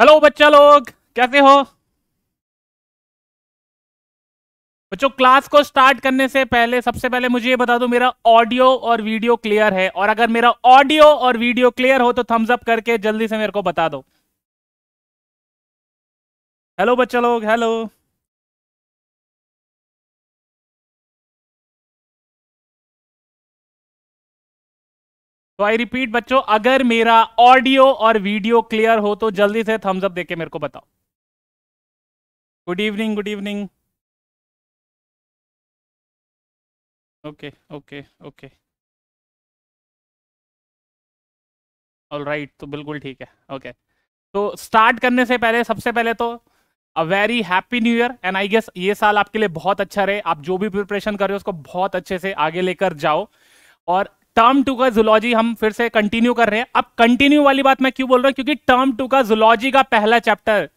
Hello बच्चा लोग कैसे हो बच्चों क्लास को स्टार्ट करने से पहले सबसे पहले मुझे ये बता दो मेरा ऑडियो और वीडियो क्लियर है और अगर मेरा ऑडियो और वीडियो क्लियर हो तो थम्स अप करके जल्दी से मेरे को बता दो हेलो बच्चा लोग हेलो तो आई रिपीट बच्चों अगर मेरा ऑडियो और वीडियो क्लियर हो तो जल्दी से थम्स अप देके मेरे को बताओ good evening good evening okay okay okay all right तो बिल्कुल ठीक है ओके okay. तो स्टार्ट करने से पहले सबसे पहले तो a very happy new year and I guess ये साल आपके लिए बहुत अच्छा रहे आप जो भी प्रिपरेशन कर रहे हो उसको बहुत अच्छे से आगे लेकर जाओ और टर्म टू का जुलॉजी हम फिर से कंटिन्यू कर रहे हैं अब कंटिन्यू वाली बात मैं क्यों बोल रहा हूँ क्योंकि टर्म टू का जुलॉजी का पहला चैप्टर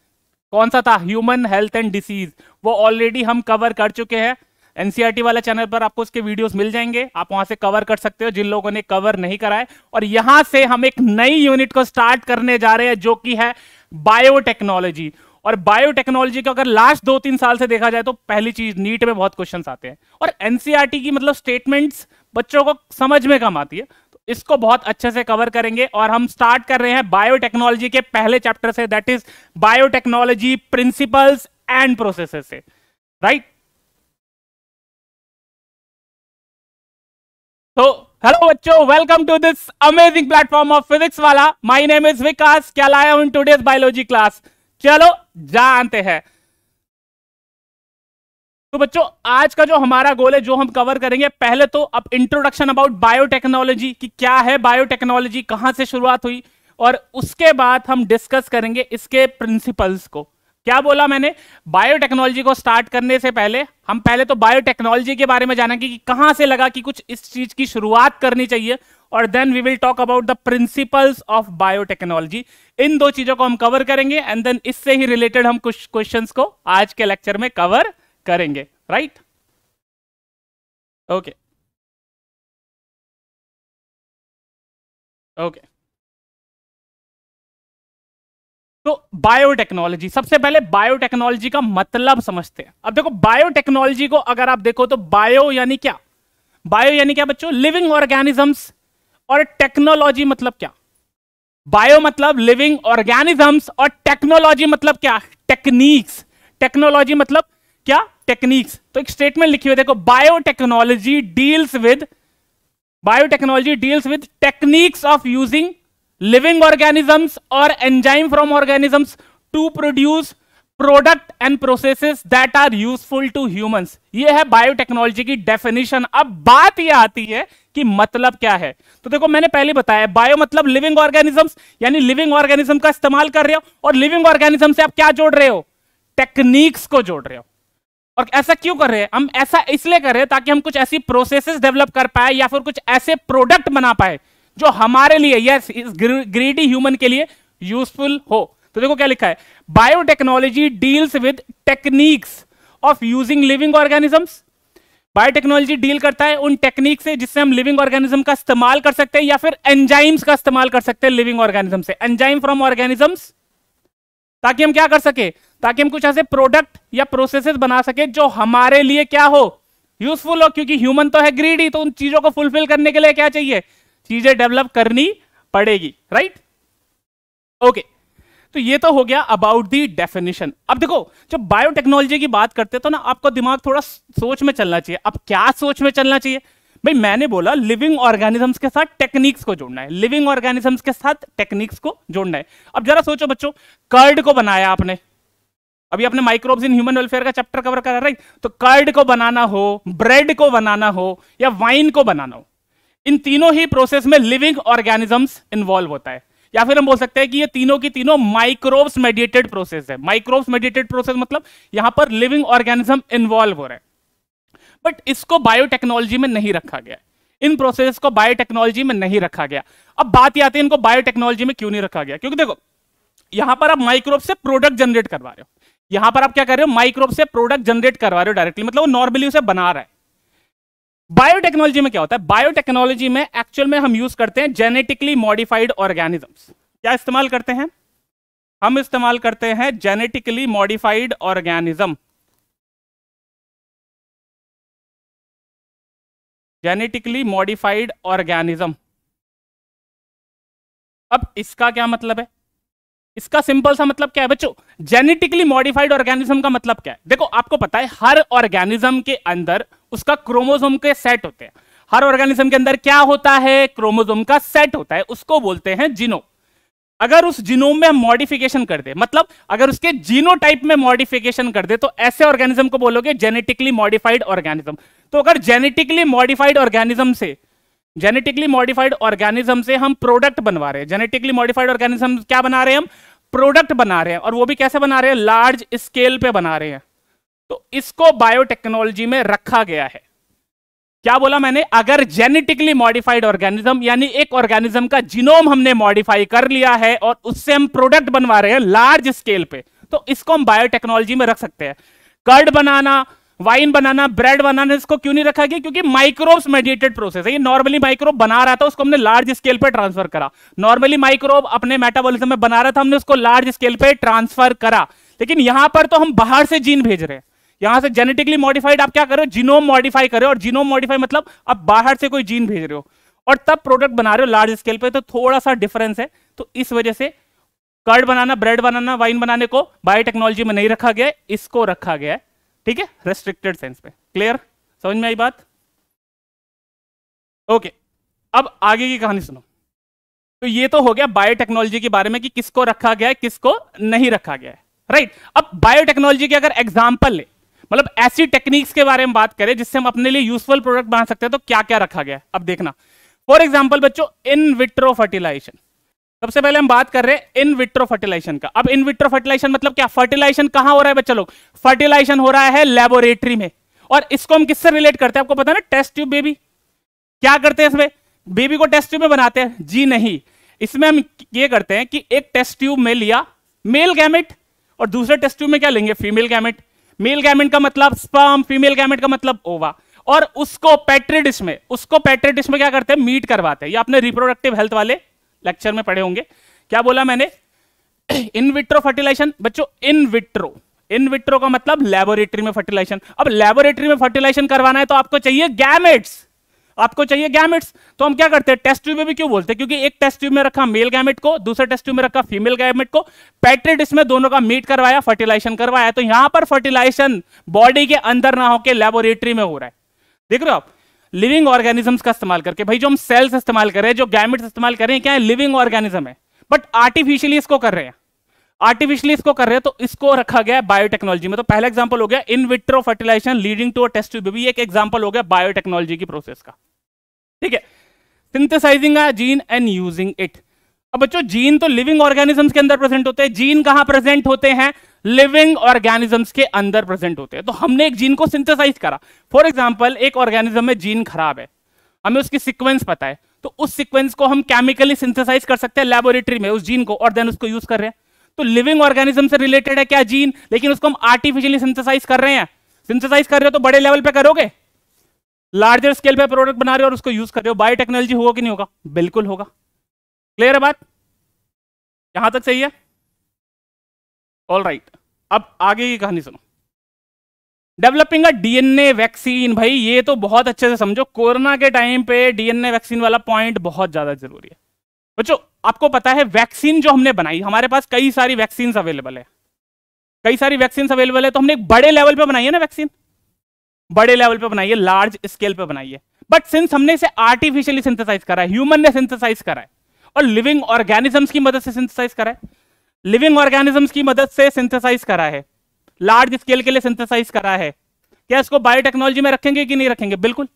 कौन सा था ह्यूमन हेल्थ एंड डिसीज वो ऑलरेडी हम कवर कर चुके हैं एनसीआरटी e वाले चैनल पर आपको उसके वीडियोस मिल जाएंगे आप वहां से कवर कर सकते हो जिन लोगों ने कवर नहीं कराए और यहां से हम एक नई यूनिट को स्टार्ट करने जा रहे हैं जो कि है बायोटेक्नोलॉजी और बायोटेक्नोलॉजी को अगर लास्ट दो तीन साल से देखा जाए तो पहली चीज नीट में बहुत क्वेश्चन आते हैं और एनसीआरटी e की मतलब स्टेटमेंट्स बच्चों को समझ में कम आती है तो इसको बहुत अच्छे से कवर करेंगे और हम स्टार्ट कर रहे हैं बायोटेक्नोलॉजी के पहले चैप्टर से that is biotechnology principles and process से राइट तो हेलो बच्चों welcome to this amazing platform of Physics Wallah my name is Vikas क्या लाया हूं टूडेज बायोलॉजी क्लास चलो जानते हैं तो बच्चों आज का जो हमारा गोल है जो हम कवर करेंगे पहले तो अब इंट्रोडक्शन अबाउट बायोटेक्नोलॉजी कि क्या है बायोटेक्नोलॉजी कहां से शुरुआत हुई और उसके बाद हम डिस्कस करेंगे इसके प्रिंसिपल्स को क्या बोला मैंने बायोटेक्नोलॉजी को स्टार्ट करने से पहले हम पहले तो बायोटेक्नोलॉजी के बारे में जानेंगे कि कहां से लगा कि कुछ इस चीज की शुरुआत करनी चाहिए और then we will talk about the principles of biotechnology इन दो चीजों को हम कवर करेंगे एंड देन इससे ही रिलेटेड हम कुछ क्वेश्चंस को आज के लेक्चर में कवर करेंगे राइट ओके ओके तो बायोटेक्नोलॉजी सबसे पहले बायोटेक्नोलॉजी का मतलब समझते हैं अब देखो बायोटेक्नोलॉजी को अगर आप देखो तो बायो यानी क्या बायो यानी क्या बच्चों लिविंग ऑर्गेनिजम्स और टेक्नोलॉजी मतलब क्या बायो मतलब लिविंग ऑर्गेनिजम्स और टेक्नोलॉजी मतलब क्या टेक्निक्स टेक्नोलॉजी मतलब क्या टेक्निक्स तो एक स्टेटमेंट लिखी हुई देखो biotechnology deals with biotechnology deals with techniques of using living organisms और enzyme from organisms to produce product and processes that are useful to humans ये है बायोटेक्नोलॉजी की डेफिनेशन अब बात ये आती है कि मतलब क्या है तो देखो मैंने पहले बताया बायो मतलब लिविंग ऑर्गेनिजम्स यानी लिविंग ऑर्गेनिज्म का इस्तेमाल कर रहे हो और लिविंग ऑर्गेनिज्म से आप क्या जोड़ रहे हो टेक्निक्स को जोड़ रहे हो और ऐसा क्यों कर रहे हैं हम ऐसा इसलिए कर रहे हैं ताकि हम कुछ ऐसी प्रोसेसेस डेवलप कर पाए या फिर कुछ ऐसे प्रोडक्ट बना पाए जो हमारे लिए यस इस ग्रीडी ह्यूमन के लिए यूजफुल हो तो देखो क्या लिखा है biotechnology deals with techniques of using living organisms biotechnology deal करता है उन टेक्निक से जिससे हम लिविंग ऑर्गेनिज्म का इस्तेमाल कर सकते हैं या फिर एंजाइम्स का इस्तेमाल कर सकते हैं लिविंग ऑर्गेनिज्म से एंजाइम फ्रॉम ऑर्गेनिजम्स ताकि हम क्या कर सके ताकि हम कुछ ऐसे प्रोडक्ट या प्रोसेसेस बना सके जो हमारे लिए क्या हो यूजफुल हो क्योंकि ह्यूमन तो है ग्रीडी तो उन चीजों को फुलफिल करने के लिए क्या चाहिए चीजें डेवलप करनी पड़ेगी राइट ओके okay. तो ये तो हो गया अबाउट दी डेफिनेशन अब देखो जब बायोटेक्नोलॉजी की बात करते हैं तो ना आपको दिमाग थोड़ा सोच में चलना चाहिए अब क्या सोच में चलना चाहिए भाई मैंने बोला लिविंग ऑर्गेनिजम्स के साथ टेक्निक्स को जोड़ना है लिविंग ऑर्गेनिजम्स के साथ टेक्निक्स को जोड़ना है अब जरा सोचो बच्चों कर्ड को बनाया आपने अभी आपने माइक्रोब्स इन ह्यूमन वेलफेयर का चैप्टर कवर करा है तो कर्ड को बनाना हो ब्रेड को बनाना हो या वाइन को बनाना हो इन तीनों ही प्रोसेस में लिविंग ऑर्गेनिजम्स इन्वॉल्व होता है या फिर हम बोल सकते हैं कि ये तीनों की तीनों माइक्रोब्स मेडिएटेड प्रोसेस है माइक्रोब्स मेडिएटेड प्रोसेस मतलब यहां पर लिविंग ऑर्गेनिज्म इन्वॉल्व हो रहा है बट इसको बायोटेक्नोलॉजी में नहीं रखा गया इन प्रोसेस को बायोटेक्नोलॉजी में नहीं रखा गया अब बात ये आती है इनको बायोटेक्नोलॉजी में क्यों नहीं रखा गया क्योंकि देखो यहां पर आप माइक्रोब से प्रोडक्ट जनरेट करवा रहे हो यहां पर आप क्या कर रहे हो माइक्रोब से प्रोडक्ट जनरेट करवा रहे हो डायरेक्टली मतलब वो नॉर्मली उसे बना रहा है बायोटेक्नोलॉजी में क्या होता है बायोटेक्नोलॉजी में एक्चुअल में हम यूज करते हैं जेनेटिकली मॉडिफाइड ऑर्गेनिजम्स क्या इस्तेमाल करते हैं हम इस्तेमाल करते हैं genetically modified organism genetically modified organism अब इसका क्या मतलब है इसका सिंपल सा मतलब क्या है बच्चों जेनेटिकली मॉडिफाइड ऑर्गेनिज्म का मतलब क्या है देखो आपको पता है हर ऑर्गेनिज्म के अंदर उसका क्रोमोजोम के सेट होते हैं हर ऑर्गेनिज्म के अंदर क्या होता है क्रोमोजोम का सेट होता है उसको बोलते हैं जीनोम अगर उस जीनोम में हम मॉडिफिकेशन कर दे मतलब अगर उसके जीनो टाइप में मॉडिफिकेशन कर दे तो ऐसे ऑर्गेनिज्म को बोलोगे जेनेटिकली मॉडिफाइड ऑर्गेनिज्म तो अगर जेनेटिकली मॉडिफाइड ऑर्गेनिज्म से जेनेटिकली मॉडिफाइड ऑर्गेनिज्म से हम प्रोडक्ट बनवा रहे हैं जेनेटिकली मॉडिफाइड ऑर्गेनिज्म क्या बना रहे हैं हम प्रोडक्ट बना रहे हैं और वो भी कैसे बना रहे हैं लार्ज स्केल पे बना रहे हैं तो इसको बायोटेक्नोलॉजी में रखा गया है क्या बोला मैंने अगर जेनेटिकली मॉडिफाइड ऑर्गेनिज्म यानी एक ऑर्गेनिज्म का जीनोम हमने मॉडिफाई कर लिया है और उससे हम प्रोडक्ट बनवा रहे हैं लार्ज स्केल पे तो इसको हम बायोटेक्नोलॉजी में रख सकते हैं कर्ड बनाना वाइन बनाना ब्रेड बनाना इसको क्यों नहीं रखा गया क्योंकि माइक्रोब्स मेडिएटेड प्रोसेस है ये नॉर्मली माइक्रोब बना रहा था उसको हमने लार्ज स्केल पे ट्रांसफर करा नॉर्मली माइक्रोब अपने मेटाबॉलिज्म में बना रहा था हमने उसको लार्ज स्केल पे ट्रांसफर करा लेकिन यहां पर तो हम बाहर से जीन भेज रहे हैं यहां से जेनेटिकली मॉडिफाइड आप क्या कर रहे हो जीनोम मॉडिफाई कर रहे हो और जीनोम मॉडिफाई मतलब आप बाहर से कोई जीन भेज रहे हो और तब प्रोडक्ट बना रहे हो लार्ज स्केल पे तो थोड़ा सा डिफरेंस है तो इस वजह से कर्ड बनाना ब्रेड बनाना वाइन बनाने को बायोटेक्नोलॉजी में नहीं रखा गया इसको रखा गया है ठीक है रेस्ट्रिक्टेड सेंस में क्लियर समझ में आई बात ओके अब आगे की कहानी सुनो तो ये तो हो गया बायोटेक्नोलॉजी के बारे में कि किसको रखा गया है किसको नहीं रखा गया है राइट right. अब बायोटेक्नोलॉजी के अगर एग्जाम्पल ले मतलब ऐसी टेक्निक्स के बारे में बात करें जिससे हम अपने लिए यूजफुल प्रोडक्ट बना सकते हैं तो क्या क्या रखा गया है अब देखना फॉर एग्जाम्पल बच्चों इन विट्रो फर्टिलाइजेशन सबसे पहले हम बात कर रहे हैं इन विट्रो फर्टिलाइजेशन का अब इन विट्रो फर्टिलाइजेशन मतलब क्या फर्टिलाइजेशन कहां हो रहा है बच्चा लोग फर्टिलाइजेशन हो रहा है लेबोरेटरी में और इसको हम किससे रिलेट करते हैं आपको पता ना टेस्ट ट्यूब बेबी क्या करते हैं इसमें बेबी को टेस्ट ट्यूब में बनाते हैं जी नहीं इसमें हम ये करते हैं कि एक टेस्ट ट्यूब में लिया मेल गैमेट और दूसरे टेस्ट ट्यूब में क्या लेंगे फीमेल गैमेट मेल गैमेट का मतलब स्पर्म फीमेल गैमेट का मतलब ओवा और उसको पेट्रिडिश में उसको पेट्रिडिश में क्या करते हैं मीट करवाते हैं ये अपने रिप्रोडक्टिव हेल्थ वाले लेक्चर में पढ़े होंगे क्या बोला मैंने इन विट्रो फर्टिलाइजेशन बच्चों इन विट्रो इन विट्रो का मतलब लेबोरेटरी में फर्टिलाइजेशन अब लेबोरेटरी में फर्टिलाइजेशन करवाना है तो आपको चाहिए गैमेट्स आपको चाहिए गैमेट्स तो हम क्या करते हैं टेस्ट ट्यूब में भी क्यों बोलते हैं क्योंकि एक टेस्ट ट्यूब में रखा मेल गैमेट को दूसरे टेस्ट ट्यूब में रखा फीमेल गैमेट को पैट्रेड इसमें दोनों का मीट करवाया फर्टिलाइजेशन करवाया तो यहां पर फर्टिलाइजेशन बॉडी के अंदर ना होकर लेबोरेटरी में हो रहा है देख रहे हो आप लिविंग ऑर्गेनिजम्स का इस्तेमाल करके भाई जो हम सेल्स इस्तेमाल कर रहे हैं जो गैमिट्स इस्तेमाल कर रहे हैं क्या है लिविंग ऑर्गेनिज्म है बट आर्टिफिशियली इसको कर रहे हैं आर्टिफिशियली इसको कर रहे हैं तो इसको रखा गया है बायोटेक्नोलॉजी में तो पहला एग्जाम्पल हो गया in vitro fertilisation leading to test baby एक एग्जाम्पल हो गया बायोटेक्नोलॉजी की प्रोसेस का ठीक है synthesising a gene and using it अब बच्चों जीन तो लिविंग ऑर्गेनिजम्स के अंदर प्रेजेंट होते हैं जीन कहां प्रेजेंट होते हैं लिविंग ऑर्गेनिजम्स के अंदर प्रेजेंट होते हैं तो हमने एक जीन को सिंथेसाइज करा फॉर एग्जाम्पल एक ऑर्गेनिज्म में जीन खराब है हमें उसकी सिक्वेंस पता है तो उस सिक्वेंस को हम केमिकली सिंथेसाइज कर सकते हैं लेबोरेटरी में उस जीन को और देन उसको यूज कर रहे हैं तो लिविंग ऑर्गेनिज्म से रिलेटेड है क्या जीन लेकिन उसको हम आर्टिफिशियली सिंथेसाइज कर रहे हैं सिंथेसाइज कर रहे हो तो बड़े लेवल पे करोगे लार्जर स्केल पे प्रोडक्ट बना रहे हो और उसको यूज कर रहे हो बायोटेक्नोलॉजी होगा कि नहीं होगा बिल्कुल होगा क्लियर है बात यहां तक सही है ऑल राइट right. अब आगे की कहानी सुनो डेवलपिंग अ डीएनए वैक्सीन भाई ये तो बहुत अच्छे से समझो कोरोना के टाइम पे डीएनए वैक्सीन वाला पॉइंट बहुत ज्यादा जरूरी है बच्चों आपको पता है वैक्सीन जो हमने बनाई हमारे पास कई सारी वैक्सीन अवेलेबल है कई सारी वैक्सीन अवेलेबल है तो हमने एक बड़े लेवल पे बनाई है ना वैक्सीन बड़े लेवल पे बनाई है लार्ज स्केल पे बनाई है बट सिंस हमने इसे आर्टिफिशियली सिंथेसाइज करा है ह्यूमन ने सिंथेसाइज करा है और लिविंग ऑर्गेनिजम्स की मदद से सिंथेसाइज करा है लिविंग ऑर्गेनिजम्स की मदद से सिंथेसाइज करा है लार्ज स्केल के लिए सिंथेसाइज करा है क्या इसको बायोटेक्नोलॉजी में रखेंगे कि नहीं रखेंगे बिल्कुल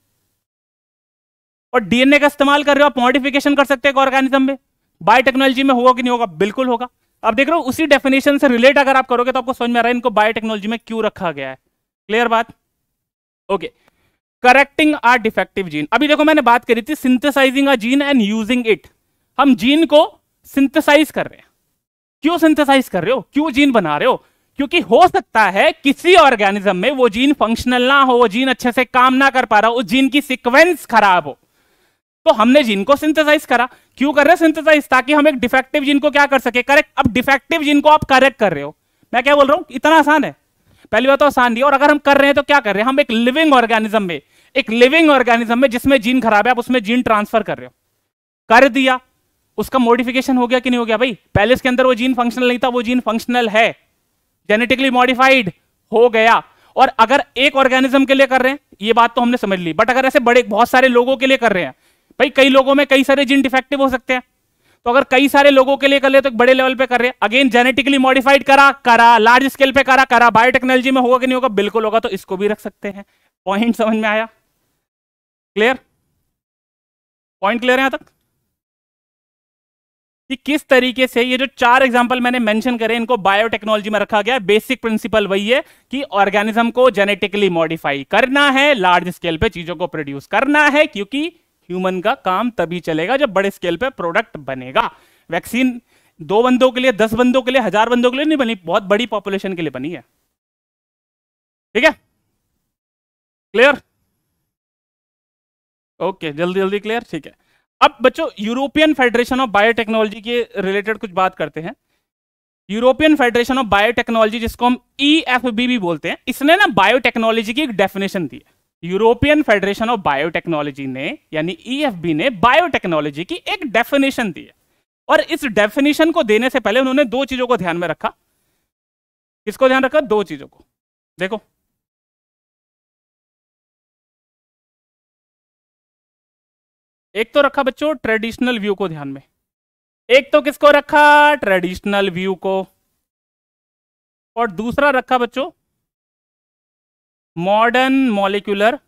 और डीएनए का इस्तेमाल कर रहे हो आप मॉडिफिकेशन कर सकते हैं ऑर्गेनिज्म में बायोटेक्नोलॉजी में होगा कि नहीं होगा बिल्कुल होगा अब देख रहे हो उसी डेफिनेशन से रिलेट अगर आप करोगे तो आपको समझ में आ रहा है इनको बायोटेक्नोलॉजी में क्यों रखा गया है क्लियर बात okay correcting or defective gene अभी देखो मैंने बात करी थी synthesizing a gene and using it हम जीन को सिंथेसाइज कर रहे हैं क्यों सिंथेसाइज कर रहे हो क्यों जीन बना रहे हो क्योंकि हो सकता है किसी ऑर्गेनिज्म में वो जीन फंक्शनल ना हो वो जीन अच्छे से काम ना कर पा रहा हो उस जीन की सीक्वेंस खराब हो तो हमने जीन को सिंथेसाइज करा क्यों कर रहे सिंथेसाइज ताकि हम एक डिफेक्टिव जीन को क्या कर सके करेक्ट अब डिफेक्टिव जीन को आप करेक्ट कर रहे हो मैं क्या बोल रहा हूं इतना आसान है पहली बात तो आसान नहीं और अगर हम कर रहे हैं तो क्या कर रहे हैं हम एक लिविंग ऑर्गेनिज्म में एक लिविंग ऑर्गेनिज्म में जिसमें जीन खराब है आप उसमें जीन ट्रांसफर कर रहे हो कर दिया उसका मॉडिफिकेशन हो गया कि नहीं हो गया भाई पैलेस के अंदर वो जीन फंक्शनल नहीं था वो जीन फंक्शनल है जेनेटिकली मॉडिफाइड हो गया और अगर एक ऑर्गेनिज्म के लिए कर रहे हैं ये बात तो हमने समझ ली बट अगर ऐसे बड़े बहुत सारे लोगों के लिए कर रहे हैं भाई कई लोगों में कई सारे जीन डिफेक्टिव हो सकते हैं तो अगर कई सारे लोगों के लिए कर ले तो बड़े लेवल पे कर रहे हैं अगेन जेनेटिकली मॉडिफाइड करा करा लार्ज स्केल पे करा करा बायोटेक्नोलॉजी में होगा कि नहीं होगा बिल्कुल होगा तो इसको भी रख सकते हैं पॉइंट समझ में आया क्लियर पॉइंट क्लियर है यहां तक कि किस तरीके से ये जो चार एग्जाम्पल मैंने मेंशन करे इनको बायोटेक्नोलॉजी में रखा गया बेसिक प्रिंसिपल वही है कि ऑर्गेनिज्म को जेनेटिकली मॉडिफाई करना है लार्ज स्केल पे चीजों को प्रोड्यूस करना है क्योंकि ह्यूमन का काम तभी चलेगा जब बड़े स्केल पे प्रोडक्ट बनेगा वैक्सीन दो बंदों के लिए दस बंदों के लिए हजार बंदों के लिए नहीं बनी बहुत बड़ी पॉपुलेशन के लिए बनी है ठीक है क्लियर ओके जल्दी जल्दी क्लियर ठीक है अब बच्चों यूरोपियन फेडरेशन ऑफ बायोटेक्नोलॉजी के रिलेटेड कुछ बात करते हैं यूरोपियन फेडरेशन ऑफ बायोटेक्नोलॉजी जिसको हम ई e भी बोलते हैं इसने ना बायोटेक्नोलॉजी की एक डेफिनेशन दी यूरोपियन फेडरेशन ऑफ बायोटेक्नोलॉजी ने यानी ई e ने बायोटेक्नोलॉजी की एक डेफिनेशन दी है और इस डेफिनेशन को देने से पहले उन्होंने दो चीजों को ध्यान में रखा किसको ध्यान रखा दो चीजों को देखो एक तो रखा बच्चों ट्रेडिशनल व्यू को ध्यान में एक तो किसको रखा ट्रेडिशनल व्यू को और दूसरा रखा बच्चों मॉडर्न मॉलिक्यूलर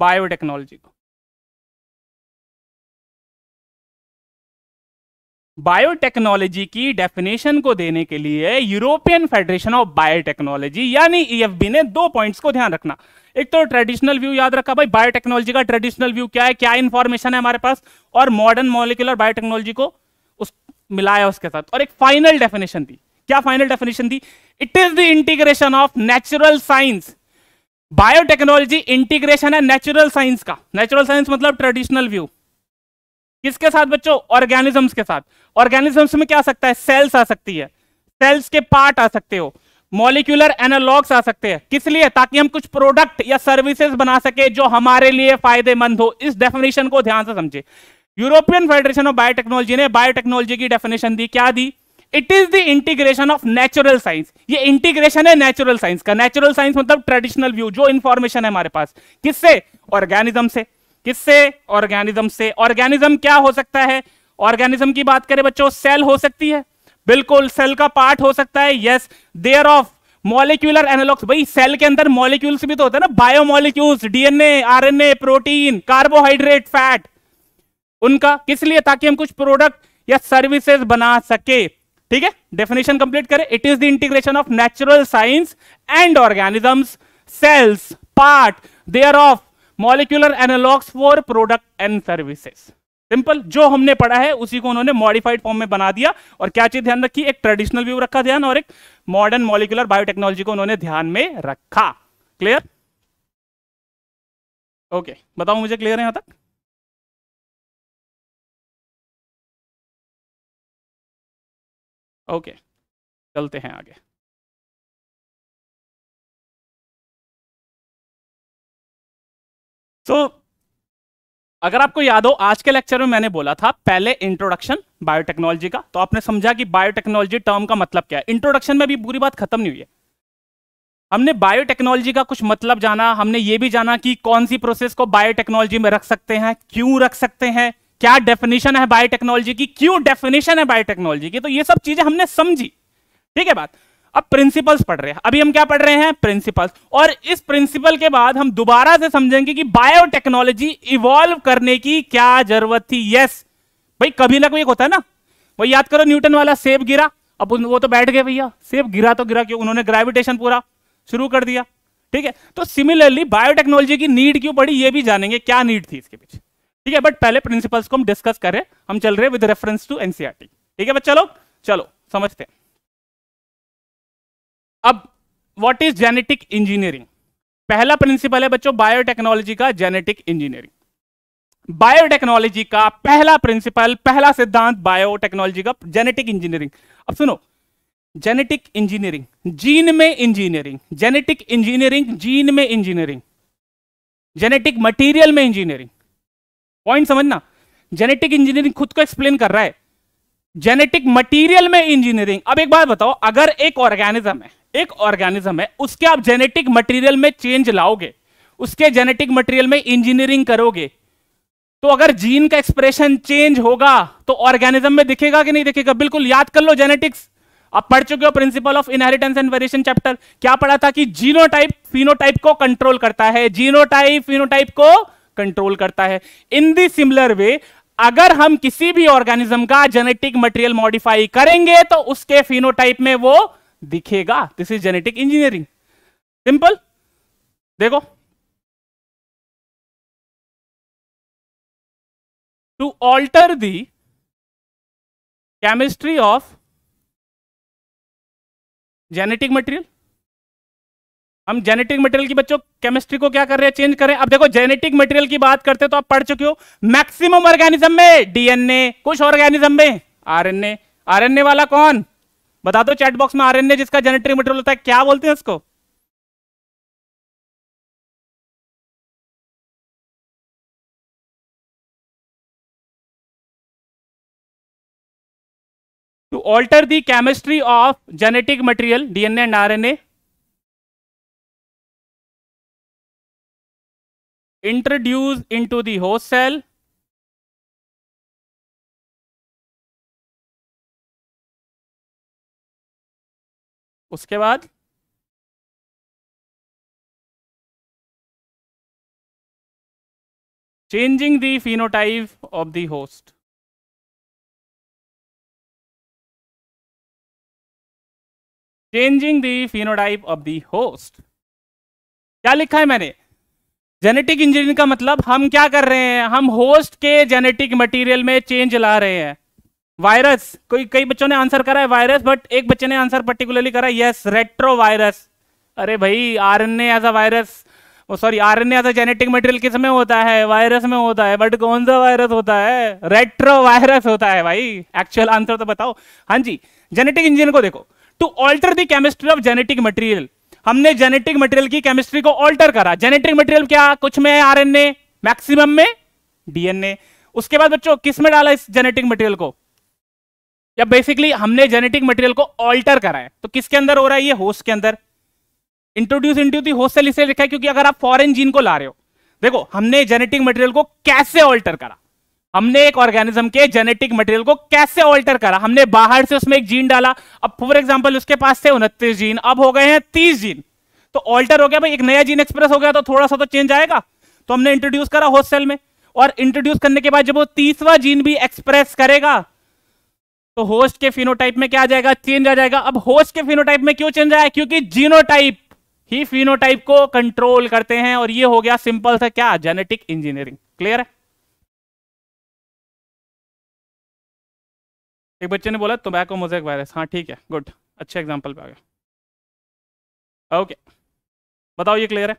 बायोटेक्नोलॉजी को बायोटेक्नोलॉजी की डेफिनेशन को देने के लिए यूरोपियन फेडरेशन ऑफ बायोटेक्नोलॉजी यानी ईएफबी e ने दो पॉइंट्स को ध्यान रखना एक तो ट्रेडिशनल व्यू याद रखा भाई बायोटेक्नोलॉजी का ट्रेडिशनल व्यू क्या है क्या इंफॉर्मेशन है हमारे पास और मॉडर्न मॉलिकुलर बायोटेक्नोलॉजी को उस मिलाया उसके साथ और एक फाइनल डेफिनेशन दी क्या फाइनल डेफिनेशन दी it is the integration of natural science biotechnology integration है नेचुरल साइंस का नेचुरल साइंस मतलब ट्रेडिशनल व्यू किसके साथ बच्चों ऑर्गेनिजम्स के साथ ऑर्गेनिजम्स में क्या आ सकता है सेल्स आ सकती है सेल्स के पार्ट आ सकते हो मॉलिक्यूलर एनालॉग्स आ सकते हैं किस लिए ताकि हम कुछ प्रोडक्ट या सर्विसेज बना सके जो हमारे लिए फायदेमंद हो इस डेफिनेशन को ध्यान से समझे यूरोपियन फेडरेशन ऑफ बायोटेक्नोलॉजी ने बायोटेक्नोलॉजी की डेफिनेशन दी क्या दी it is the integration of natural science ये इंटीग्रेशन है नेचुरल साइंस का नेचुरल साइंस मतलब ट्रेडिशनल व्यू जो इंफॉर्मेशन है हमारे पास किससे ऑर्गेनिज्म से किससे ऑर्गेनिज्म से ऑर्गेनिज्म क्या हो सकता है ऑर्गेनिज्म की बात करें बच्चों सेल हो सकती है बिल्कुल सेल का पार्ट हो सकता है yes thereof molecular analogues भाई सेल के अंदर मॉलिक्यूल्स भी तो होते हैं ना molecules DNA RNA protein carbohydrate fat उनका किस लिए ताकि हम कुछ प्रोडक्ट या सर्विसेज बना सके ठीक है डेफिनेशन कंप्लीट करें it is the integration of natural science and organisms cells part thereof molecular analogues for product and services simple जो हमने पढ़ा है उसी को उन्होंने मॉडिफाइड फॉर्म में बना दिया और क्या चीज ध्यान रखी एक ट्रेडिशनल व्यू रखा ध्यान और एक मॉडर्न मॉलिकुलर बायोटेक्नोलॉजी को उन्होंने ध्यान में रखा क्लियर ओके बताओ मुझे क्लियर है यहां तक ओके चलते हैं आगे तो अगर आपको याद हो आज के लेक्चर में मैंने बोला था पहले इंट्रोडक्शन बायोटेक्नोलॉजी का तो आपने समझा कि बायोटेक्नोलॉजी टर्म का मतलब क्या है इंट्रोडक्शन में भी बुरी बात खत्म नहीं हुई है हमने बायोटेक्नोलॉजी का कुछ मतलब जाना हमने ये भी जाना कि कौन सी प्रोसेस को बायोटेक्नोलॉजी में रख सकते हैं क्यों रख सकते हैं क्या डेफिनेशन है बायोटेक्नोलॉजी की क्यों डेफिनेशन है बायोटेक्नोलॉजी की तो ये सब चीजें हमने समझी ठीक है बात अब प्रिंसिपल्स पढ़ रहे हैं अभी हम क्या पढ़ रहे हैं प्रिंसिपल्स और इस प्रिंसिपल के बाद हम दोबारा से समझेंगे कि बायोटेक्नोलॉजी इवॉल्व करने की क्या जरूरत थी यस भाई कभी ना कभी होता है ना वो याद करो न्यूटन वाला सेब गिरा अब वो तो बैठ गए भैया सेब गिरा तो गिरा क्यों उन्होंने ग्रेविटेशन पूरा शुरू कर दिया ठीक है तो सिमिलरली बायोटेक्नोलॉजी की नीड क्यों पड़ी ये भी जानेंगे क्या नीड थी इसके पीछे ठीक है बट पहले प्रिंसिपल्स को हम डिस्कस करें हम चल रहे विद रेफरेंस टू एनसीआर ठीक है बच्चा चलो चलो समझते हैं अब व्हाट इज जेनेटिक इंजीनियरिंग पहला प्रिंसिपल है बच्चों बायोटेक्नोलॉजी का जेनेटिक इंजीनियरिंग बायोटेक्नोलॉजी का पहला प्रिंसिपल पहला सिद्धांत बायोटेक्नोलॉजी का जेनेटिक इंजीनियरिंग अब सुनो जेनेटिक इंजीनियरिंग जीन में इंजीनियरिंग जेनेटिक इंजीनियरिंग जीन में इंजीनियरिंग जेनेटिक मटेरियल में इंजीनियरिंग पॉइंट समझना जेनेटिक इंजीनियरिंग खुद को एक्सप्लेन कर रहा है जेनेटिक मटेरियल में इंजीनियरिंग अब एक बात बताओ अगर एक ऑर्गेनिज्म है एक ऑर्गेनिज्म है उसके आप जेनेटिक मटेरियल में चेंज लाओगे उसके जेनेटिक मटेरियल में इंजीनियरिंग करोगे तो अगर जीन का एक्सप्रेशन चेंज होगा तो ऑर्गेनिज्म में दिखेगा कि नहीं दिखेगा बिल्कुल याद कर लो जेनेटिक्स आप पढ़ चुके हो principle of inheritance and variation chapter क्या पढ़ा था कि जीनोटाइप फिनोटाइप को कंट्रोल करता है जीनोटाइप फिनोटाइप को कंट्रोल करता है इन दी सिमिलर वे अगर हम किसी भी ऑर्गेनिज्म का जेनेटिक मटेरियल मॉडिफाई करेंगे तो उसके फिनोटाइप में वो दिखेगा this is genetic engineering simple देखो to alter the chemistry of genetic material हम जेनेटिक मटेरियल की बच्चों केमिस्ट्री को क्या कर रहे हैं चेंज कर रहे हैं अब देखो जेनेटिक मटेरियल की बात करते हो तो आप पढ़ चुके हो मैक्सिमम ऑर्गेनिज्म में डीएनए कुछ ऑर्गेनिज्म में आरएनए आरएनए वाला कौन बता दो चैट बॉक्स में आरएनए जिसका जेनेटिक मटेरियल होता है क्या बोलते हैं उसको to alter the chemistry of genetic material DNA and RNA introduce into to the host cell उसके बाद changing the phenotype of the host changing the phenotype of the host क्या लिखा है मैंने जेनेटिक इंजीनियरिंग का मतलब हम क्या कर रहे हैं हम होस्ट के जेनेटिक मटेरियल में चेंज ला रहे हैं वायरस कोई कई बच्चों ने आंसर करा है वायरस बट एक बच्चे ने आंसर पर्टिकुलरली करा यस रेट्रो वायरस अरे भाई R N as a virus वो sorry R N as a genetic material किस में होता है वायरस में होता है बट कौन सा वायरस होता है रेट्रो वायरस होता है भाई एक्चुअल आंसर तो बताओ हाँ जी जेनेटिक इंजीनियर को देखो to alter the chemistry of genetic material हमने जेनेटिक मटेरियल की केमिस्ट्री को ऑल्टर करा जेनेटिक मटेरियल क्या कुछ में है आरएनए मैक्सिमम में डीएनए उसके बाद बच्चों किस में डाला इस जेनेटिक मटेरियल को या बेसिकली हमने जेनेटिक मटेरियल को ऑल्टर करा है तो किसके अंदर हो रहा है ये होस्ट के अंदर introduce into the host cell इसलिए लिखा है क्योंकि अगर आप फॉरेन जीन को ला रहे हो देखो हमने जेनेटिक मटेरियल को कैसे ऑल्टर करा हमने एक ऑर्गेनिज्म के जेनेटिक मटेरियल को कैसे ऑल्टर करा हमने बाहर से उसमें एक जीन डाला अब फॉर एग्जाम्पल उसके पास थे उनतीस जीन अब हो गए हैं तीस जीन तो ऑल्टर हो गया भाई एक नया जीन एक्सप्रेस हो गया तो थोड़ा सा तो चेंज आएगा तो हमने इंट्रोड्यूस करा होस्ट सेल में और इंट्रोड्यूस करने के बाद जब वो तीसवा जीन भी एक्सप्रेस करेगा तो होस्ट के फिनोटाइप में क्या आ जाएगा चेंज आ जाएगा अब होस्ट के फिनोटाइप में क्यों चेंज आया क्योंकि जीनोटाइप ही फिनोटाइप को कंट्रोल करते हैं और ये हो गया सिंपल सा क्या जेनेटिक इंजीनियरिंग क्लियर है एक बच्चे ने बोला तुम्बैको मोजेक वायरस हाँ ठीक है गुड अच्छे एग्जाम्पल पे आ गया ओके बताओ ये क्लियर है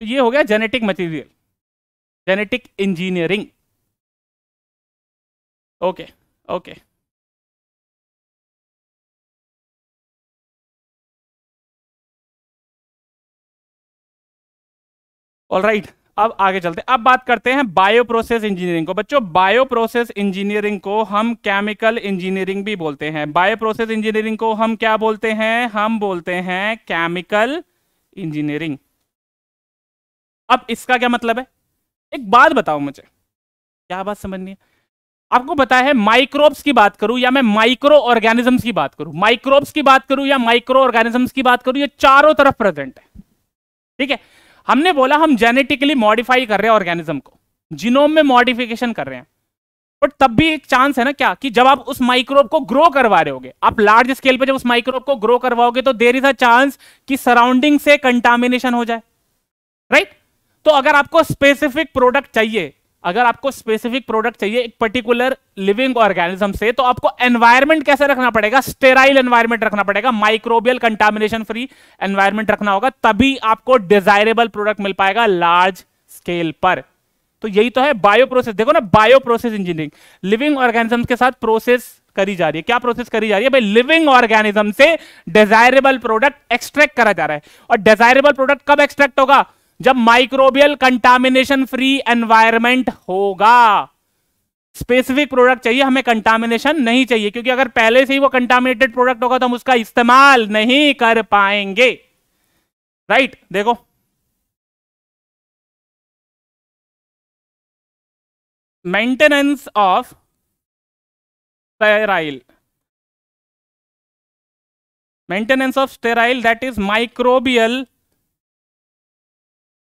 तो ये हो गया genetic material genetic engineering okay okay all right अब आगे चलते अब बात करते हैं बायो प्रोसेस इंजीनियरिंग को बच्चों बायो प्रोसेस इंजीनियरिंग को हम केमिकल इंजीनियरिंग भी बोलते हैं बायो प्रोसेस इंजीनियरिंग को हम क्या बोलते हैं हम बोलते हैं केमिकल इंजीनियरिंग अब इसका क्या मतलब है एक बात बताओ मुझे क्या बात समझनी है आपको पता है माइक्रोब्स की बात करूं या मैं माइक्रो ऑर्गेनिजम्स की बात करूं माइक्रोब्स की बात करूं या माइक्रो ऑर्गेनिजम्स की बात करूं ये चारों तरफ प्रेजेंट है ठीक है हमने बोला हम जेनेटिकली मॉडिफाई कर रहे हैं ऑर्गेनिज्म को जिनोम में मॉडिफिकेशन कर रहे हैं बट तब भी एक चांस है ना क्या कि जब आप उस माइक्रोब को ग्रो करवा रहे होगे आप लार्ज स्केल पर जब उस माइक्रोब को ग्रो करवाओगे तो देर इज अ चांस कि सराउंडिंग से कंटामिनेशन हो जाए राइट right? तो अगर आपको स्पेसिफिक प्रोडक्ट चाहिए अगर आपको स्पेसिफिक प्रोडक्ट चाहिए एक पर्टिकुलर लिविंग ऑर्गेनिज्म से तो आपको एनवायरमेंट कैसे रखना पड़ेगा स्टेराइल एनवायरमेंट रखना पड़ेगा माइक्रोबियल कंटामिनेशन फ्री एनवायरमेंट रखना होगा तभी आपको डिजायरेबल प्रोडक्ट मिल पाएगा लार्ज स्केल पर तो यही तो है बायो प्रोसेस देखो ना bioprocess engineering living organism के साथ प्रोसेस करी जा रही है क्या प्रोसेस करी जा रही है भाई लिविंग ऑर्गेनिज्म से डिजायरेबल प्रोडक्ट एक्सट्रैक्ट करा जा रहा है और डिजायरेबल प्रोडक्ट कब एक्सट्रैक्ट होगा जब माइक्रोबियल कंटामिनेशन फ्री एनवायरमेंट होगा स्पेसिफिक प्रोडक्ट चाहिए हमें कंटामिनेशन नहीं चाहिए क्योंकि अगर पहले से ही वो कंटामिनेटेड प्रोडक्ट होगा तो हम उसका इस्तेमाल नहीं कर पाएंगे राइट right? देखो maintenance of sterile maintenance of sterile that is microbial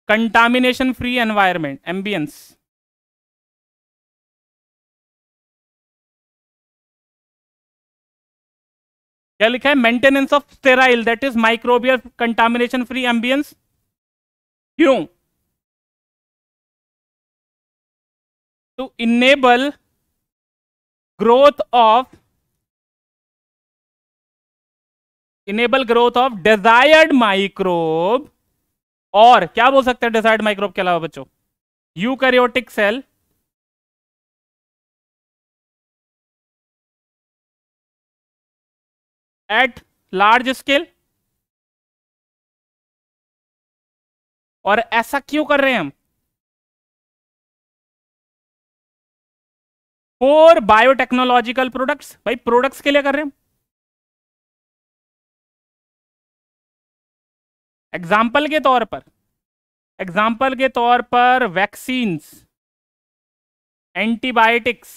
contamination free environment ambience क्या लिखा है maintenance of sterile that is microbial contamination free ambience क्यों to enable growth of enable growth of desired microbe और क्या बोल सकते हैं decide microbe के अलावा बच्चों eukaryotic cell at large scale और ऐसा क्यों कर रहे हैं हम फोर बायोटेक्नोलॉजिकल प्रोडक्ट्स भाई प्रोडक्ट्स के लिए कर रहे हैं एग्जाम्पल के तौर पर एग्जाम्पल के तौर पर वैक्सीन्स एंटीबायोटिक्स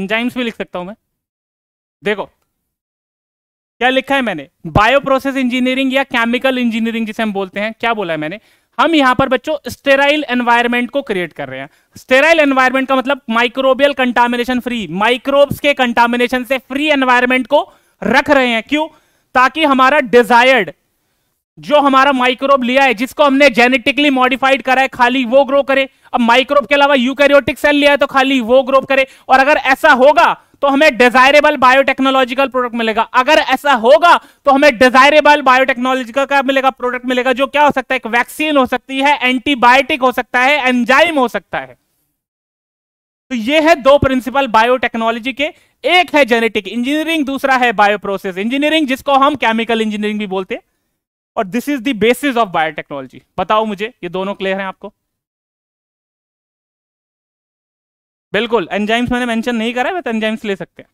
एंजाइम्स भी लिख सकता हूं मैं देखो क्या लिखा है मैंने बायोप्रोसेस इंजीनियरिंग या केमिकल इंजीनियरिंग जिसे हम बोलते हैं क्या बोला है मैंने हम यहां पर बच्चों स्टेराइल एनवायरमेंट को क्रिएट कर रहे हैं स्टेराइल एनवायरमेंट का मतलब माइक्रोबियल कंटामिनेशन फ्री माइक्रोब्स के कंटामिनेशन से फ्री एनवायरमेंट को रख रहे हैं क्यों ताकि हमारा डिजायर्ड जो हमारा माइक्रोब लिया है जिसको हमने जेनेटिकली मॉडिफाइड करा है खाली वो ग्रो करे अब माइक्रोब के अलावा यूकैरियोटिक सेल लिया है तो खाली वो ग्रो करे और अगर ऐसा होगा तो हमें डिजायरेबल बायोटेक्नोलॉजिकल प्रोडक्ट मिलेगा अगर ऐसा होगा तो हमें डिजायरेबल बायोटेक्नोलॉजिकल का मिलेगा प्रोडक्ट मिलेगा जो क्या हो सकता है एक वैक्सीन हो सकती है एंटीबायोटिक हो सकता है एंजाइम हो सकता है तो ये है दो प्रिंसिपल बायोटेक्नोलॉजी के एक है जेनेटिक इंजीनियरिंग दूसरा है बायोप्रोसेस इंजीनियरिंग जिसको हम केमिकल इंजीनियरिंग भी बोलते हैं और this is the basis of biotechnology बताओ मुझे ये दोनों क्लियर हैं आपको बिल्कुल एंजाइम्स मैंने मेंशन नहीं करा है बट एंजाइम्स ले सकते हैं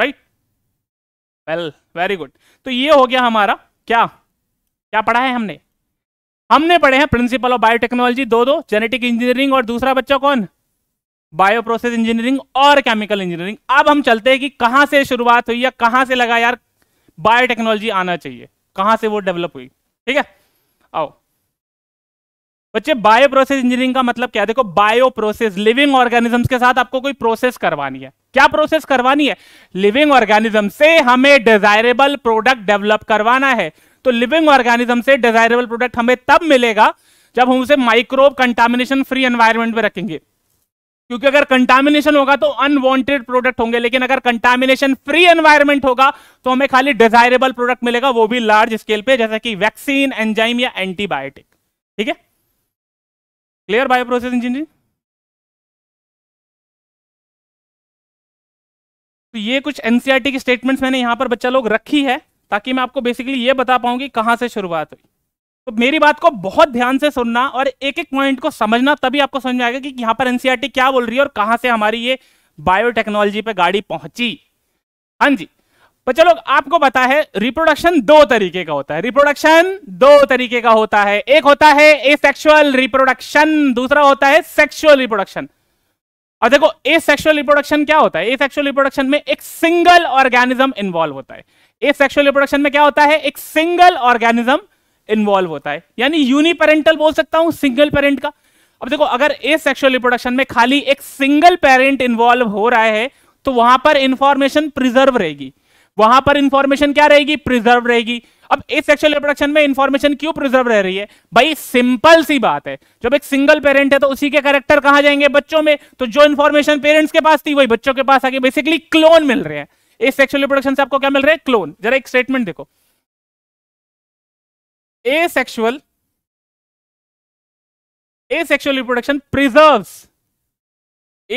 राइट वेल वेरी गुड तो ये हो गया हमारा क्या क्या पढ़ा है हमने हमने पढ़े हैं प्रिंसिपल ऑफ बायोटेक्नोलॉजी दो दो जेनेटिक इंजीनियरिंग और दूसरा बच्चा कौन बायोप्रोसेस इंजीनियरिंग और केमिकल इंजीनियरिंग अब हम चलते हैं कि कहां से शुरुआत हुई या कहां से लगा यार बायोटेक्नोलॉजी आना चाहिए कहां से वो डेवलप हुई ठीक है आओ बच्चे बायो प्रोसेस इंजीनियरिंग का मतलब क्या देखो बायो प्रोसेस लिविंग ऑर्गेनिजम्स के साथ आपको कोई प्रोसेस करवानी है क्या प्रोसेस करवानी है लिविंग ऑर्गेनिज्म से हमें डिजायरेबल प्रोडक्ट डेवलप करवाना है तो लिविंग ऑर्गेनिज्म से डिजायरेबल प्रोडक्ट हमें तब मिलेगा जब हम उसे माइक्रोब कंटामिनेशन फ्री एनवायरमेंट में रखेंगे क्योंकि अगर कंटामिनेशन होगा तो अनवांटेड प्रोडक्ट होंगे लेकिन अगर कंटामिनेशन फ्री एनवायरमेंट होगा तो हमें खाली डिजायरेबल प्रोडक्ट मिलेगा वो भी लार्ज स्केल पे जैसे कि वैक्सीन एंजाइम या एंटीबायोटिक ठीक है क्लियर बायोप्रोसेस इंजीनियरिंग तो ये कुछ एनसीईआरटी e की स्टेटमेंट्स मैंने यहां पर बच्चा लोग रखी है ताकि मैं आपको बेसिकली ये बता पाऊं कि कहां से शुरुआत हुई तो मेरी बात को बहुत ध्यान से सुनना और एक एक पॉइंट को समझना तभी आपको समझ में आएगा कि यहां पर एनसीआरटी e क्या बोल रही है और कहां से हमारी ये बायोटेक्नोलॉजी पे गाड़ी पहुंची हाँ जी पर चलो आपको पता है रिप्रोडक्शन दो तरीके का होता है रिप्रोडक्शन दो तरीके का होता है एक होता है ए सेक्शुअल रिप्रोडक्शन दूसरा होता है सेक्शुअल रिप्रोडक्शन और देखो सेक्शुअल रिप्रोडक्शन क्या होता है सेक्शुअल रिप्रोडक्शन में एक सिंगल ऑर्गेनिज्म इन्वॉल्व होता है सेक्शुअल रिप्रोडक्शन में क्या होता है एक सिंगल ऑर्गेनिज्म इन्वॉल्व होता है यानी यूनिपेरेंटल बोल सकता हूं सिंगल पेरेंट का अब देखो अगर ए सेक्शुअल रिप्रोडक्शन में खाली एक सिंगल पेरेंट इन्वॉल्व हो रहा है तो वहां पर इंफॉर्मेशन प्रिजर्व रहेगी वहां पर इंफॉर्मेशन क्या रहेगी प्रिजर्व रहेगी अब ए सेक्सुअल रिप्रोडक्शन में इंफॉर्मेशन क्यों प्रिजर्व रह रही है भाई सिंपल सी बात है जब एक सिंगल पेरेंट है तो उसी के कैरेक्टर कहां जाएंगे बच्चों में तो जो इंफॉर्मेशन पेरेंट्स के पास थी वही बच्चों के पास आगे बेसिकली क्लोन मिल रहे हैं ए सेक्सुअल रिप्रोडक्शन से आपको क्या मिल रहा है क्लोन जरा एक स्टेटमेंट देखो asexual asexual reproduction preserve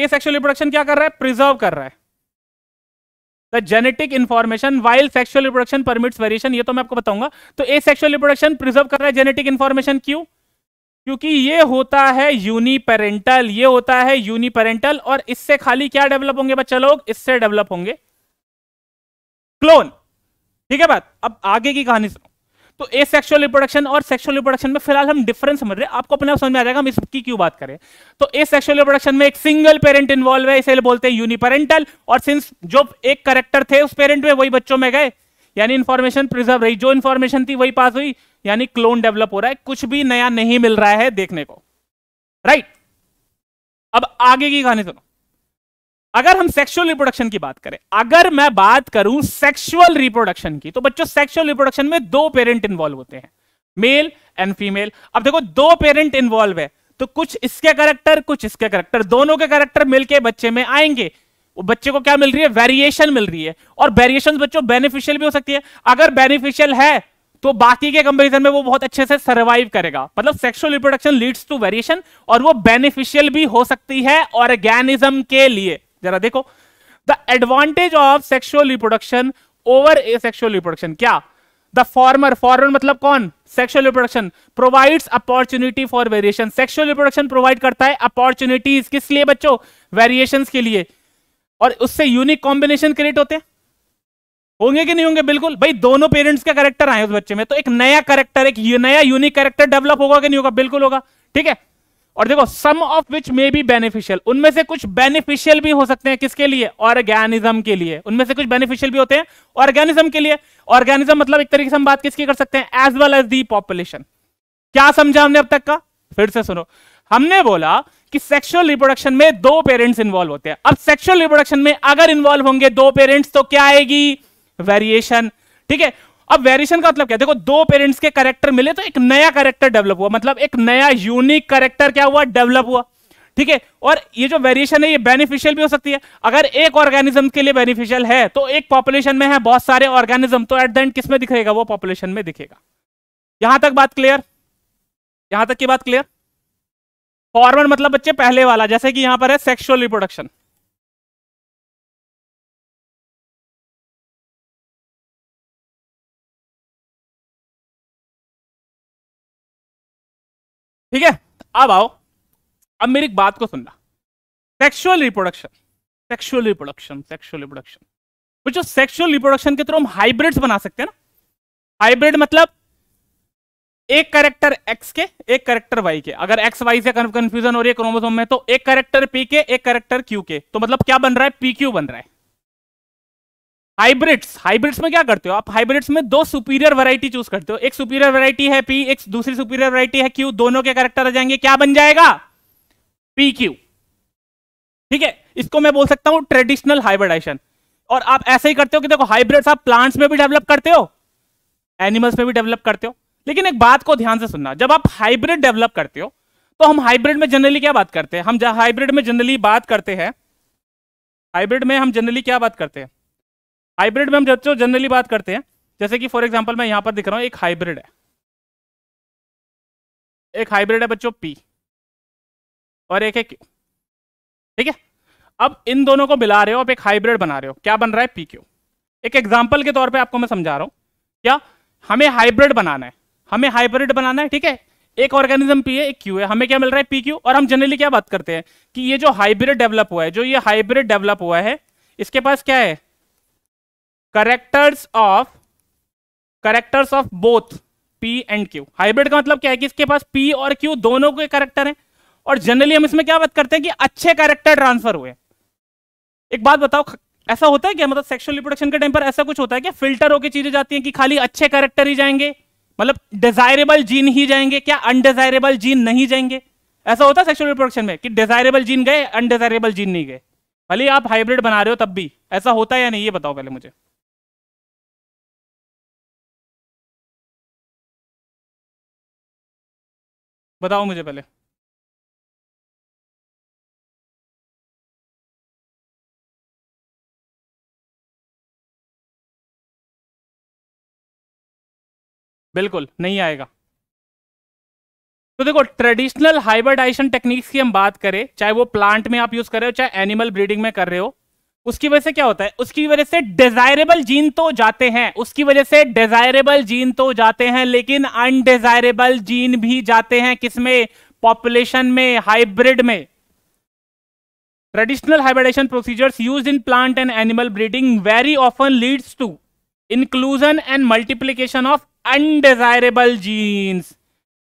asexual reproduction क्या कर रहा है प्रिजर्व कर रहा है the genetic information while sexual reproduction permits variation ये तो मैं आपको बताऊंगा तो ए सेक्शुअल रिप्रोडक्शन प्रिजर्व कर रहा है जेनेटिक इन्फॉर्मेशन क्यों क्योंकि ये होता है यूनिपेरेंटल ये होता है यूनिपेरेंटल और इससे खाली क्या डेवलप होंगे बच्चे लोग इससे डेवलप होंगे क्लोन ठीक है बात अब आगे की कहानी सुनो तो ए सेक्शुअल रिप्रोडक्शन और सेक्शुअल रिप्रोडक्शन में फिलहाल हम डिफरेंस समझ रहे हैं आपको अपने आप समझ में आ जाएगा हम इसकी क्यों बात करें तो ए सेक्शुअल रिप्रोडक्शन में एक सिंगल पेरेंट इन्वॉल्व है इसे बोलते हैं यूनिपेरेंटल और सिंस जो एक करेक्टर थे उस पेरेंट में वही बच्चों में गए यानी इन्फॉर्मेशन प्रिजर्व रही जो इन्फॉर्मेशन थी वही पास हुई यानी क्लोन डेवलप हो रहा है कुछ भी नया नहीं मिल रहा है देखने को राइट right. अब आगे की कहानी सुनो अगर हम सेक्सुअल रिप्रोडक्शन की बात करें अगर मैं बात करूं सेक्सुअल रिप्रोडक्शन की तो बच्चों सेक्सुअल रिप्रोडक्शन में दो पेरेंट इन्वॉल्व होते हैं मेल एंड फीमेल अब देखो दो पेरेंट इन्वॉल्व है तो कुछ इसके करेक्टर कुछ इसके करेक्टर दोनों के करेक्टर मिलकर बच्चे में आएंगे वो बच्चे को क्या मिल रही है वेरिएशन मिल रही है और वेरिएशन बच्चों बेनिफिशियल भी हो सकती है अगर बेनिफिशियल है तो बाकी के कंपेरिजन में वो बहुत अच्छे से सर्वाइव करेगा मतलब sexual reproduction leads to variation और वो बेनिफिशियल भी हो सकती है ऑर्गेनिज्म के लिए जरा देखो the advantage of sexual reproduction over asexual reproduction क्या द फॉर्मर फॉर्मर मतलब कौन sexual reproduction provides opportunity for variation sexual reproduction provide करता है अपॉर्चुनिटीज किस लिए बच्चों वेरिएशन के लिए और उससे यूनिक कॉम्बिनेशन क्रिएट होते हैं होंगे कि नहीं होंगे बिल्कुल भाई दोनों पेरेंट्स का करेक्टर आए उस बच्चे में तो एक नया करेक्टर एक नया यूनिक कैरेक्टर डेवलप होगा कि नहीं होगा बिल्कुल होगा ठीक है और देखो some of which may be beneficial उनमें से कुछ बेनिफिशियल भी हो सकते हैं किसके लिए ऑर्गेनिज्म के लिए उनमें से कुछ बेनिफिशियल भी होते हैं ऑर्गेनिज्म के लिए ऑर्गेनिज्म मतलब एक तरीके से हम बात किसकी कर सकते हैं as well as the population क्या समझा हमने अब तक का फिर से सुनो हमने बोला कि सेक्सुअल रिप्रोडक्शन में दो पेरेंट्स इन्वॉल्व होते हैं अब सेक्सुअल रिप्रोडक्शन में अगर इन्वॉल्व होंगे दो पेरेंट्स तो क्या आएगी वेरिएशन ठीक है अब वेरिएशन का मतलब क्या देखो दो पेरेंट्स के करेक्टर मिले तो एक नया करेक्टर डेवलप हुआ मतलब एक नया यूनिक करेक्टर क्या हुआ डेवलप हुआ ठीक है और ये जो वेरिएशन है ये बेनिफिशियल भी हो सकती है अगर एक ऑर्गेनिज्म के लिए बेनिफिशियल है तो एक पॉपुलेशन में है बहुत सारे ऑर्गेनिज्म तो एट द एंड किसमें दिखेगा वो पॉपुलेशन में दिखेगा यहां तक बात क्लियर यहां तक की बात क्लियर फॉरवर्ड मतलब बच्चे पहले वाला जैसे कि यहां पर है सेक्सुअल रिप्रोडक्शन ठीक है अब आओ अब मेरी एक बात को सुनना sexual reproduction sexual reproduction sexual reproduction जो सेक्सुअल रिप्रोडक्शन के थ्रू हम हाइब्रिड्स बना सकते हैं ना हाइब्रिड मतलब एक करेक्टर एक्स के एक करेक्टर वाई के अगर एक्स वाई से कंफ्यूजन हो रही है क्रोमोसोम में तो एक करेक्टर पी के एक करेक्टर क्यू के तो मतलब क्या बन रहा है पी क्यू बन रहा है हाइब्रिड्स हाइब्रिड्स में क्या करते हो आप हाइब्रिड्स में दो सुपीरियर वैरायटी चूज करते हो एक सुपीरियर वैरायटी है पी एक दूसरी सुपीरियर वैरायटी है क्यू दोनों के करेक्टर आ जाएंगे क्या बन जाएगा पी क्यू ठीक है इसको मैं बोल सकता हूं ट्रेडिशनल हाइब्रिडाइशन और आप ऐसे ही करते हो कि देखो हाइब्रिड्स आप प्लांट्स में भी डेवलप करते हो एनिमल्स में भी डेवलप करते हो लेकिन एक बात को ध्यान से सुनना जब आप हाइब्रिड डेवलप करते हो तो हम हाइब्रिड में जनरली क्या बात करते हैं हम हाइब्रिड में जनरली बात करते हैं हाइब्रिड में हम जनरली क्या बात करते हैं हाइब्रिड में हम जो जनरली बात करते हैं जैसे कि फॉर एग्जाम्पल मैं यहां पर दिख रहा हूँ एक हाइब्रिड है एक हाइब्रिड है बच्चों पी और एक है क्यू ठीक है अब इन दोनों को मिला रहे हो आप एक हाइब्रिड बना रहे हो क्या बन रहा है पी क्यू एक एग्जाम्पल के तौर पर आपको मैं समझा रहा हूं क्या हमें हाइब्रिड बनाना है हमें हाइब्रिड बनाना है ठीक है एक ऑर्गेनिज्म पी है एक क्यू है हमें क्या मिल रहा है पी क्यू और हम जनरली क्या बात करते हैं कि ये जो हाइब्रिड डेवलप हुआ है जो ये हाइब्रिड डेवलप हुआ है इसके पास क्या है characters of characters of both P and Q hybrid का मतलब क्या है कि इसके पास पी और क्यू दोनों के करेक्टर हैं और जनरली हम इसमें क्या बात करते हैं कि अच्छे करेक्टर ट्रांसफर हुए एक बात बताओ ऐसा होता है क्या मतलब सेक्सुअल रिप्रोडक्शन के टाइम पर ऐसा कुछ होता है क्या फिल्टर होकर चीजें जाती हैं कि खाली अच्छे करेक्टर ही जाएंगे मतलब डिजायरेबल जीन ही जाएंगे क्या अनडिजायरेबल जीन नहीं जाएंगे ऐसा होता है सेक्सुअल रिप्रोडक्शन में कि डिजायरेबल जीन गए अनडिजायरेबल जीन नहीं गए भले आप हाइब्रिड बना रहे हो तब भी ऐसा होता है या नहीं ये बताओ पहले मुझे बताओ मुझे पहले बिल्कुल नहीं आएगा तो देखो ट्रेडिशनल हाइब्रिडाइजेशन टेक्निक्स की हम बात करें चाहे वो प्लांट में आप यूज कर रहे हो चाहे एनिमल ब्रीडिंग में कर रहे हो उसकी वजह से क्या होता है उसकी वजह से डिजायरेबल जीन तो जाते हैं उसकी वजह से डिजायरेबल जीन तो जाते हैं लेकिन अनडिजायरेबल जीन भी जाते हैं किसमें पॉपुलेशन में हाइब्रिड में traditional hybridization procedures use in plant and animal breeding very often leads to inclusion and multiplication of undesirable genes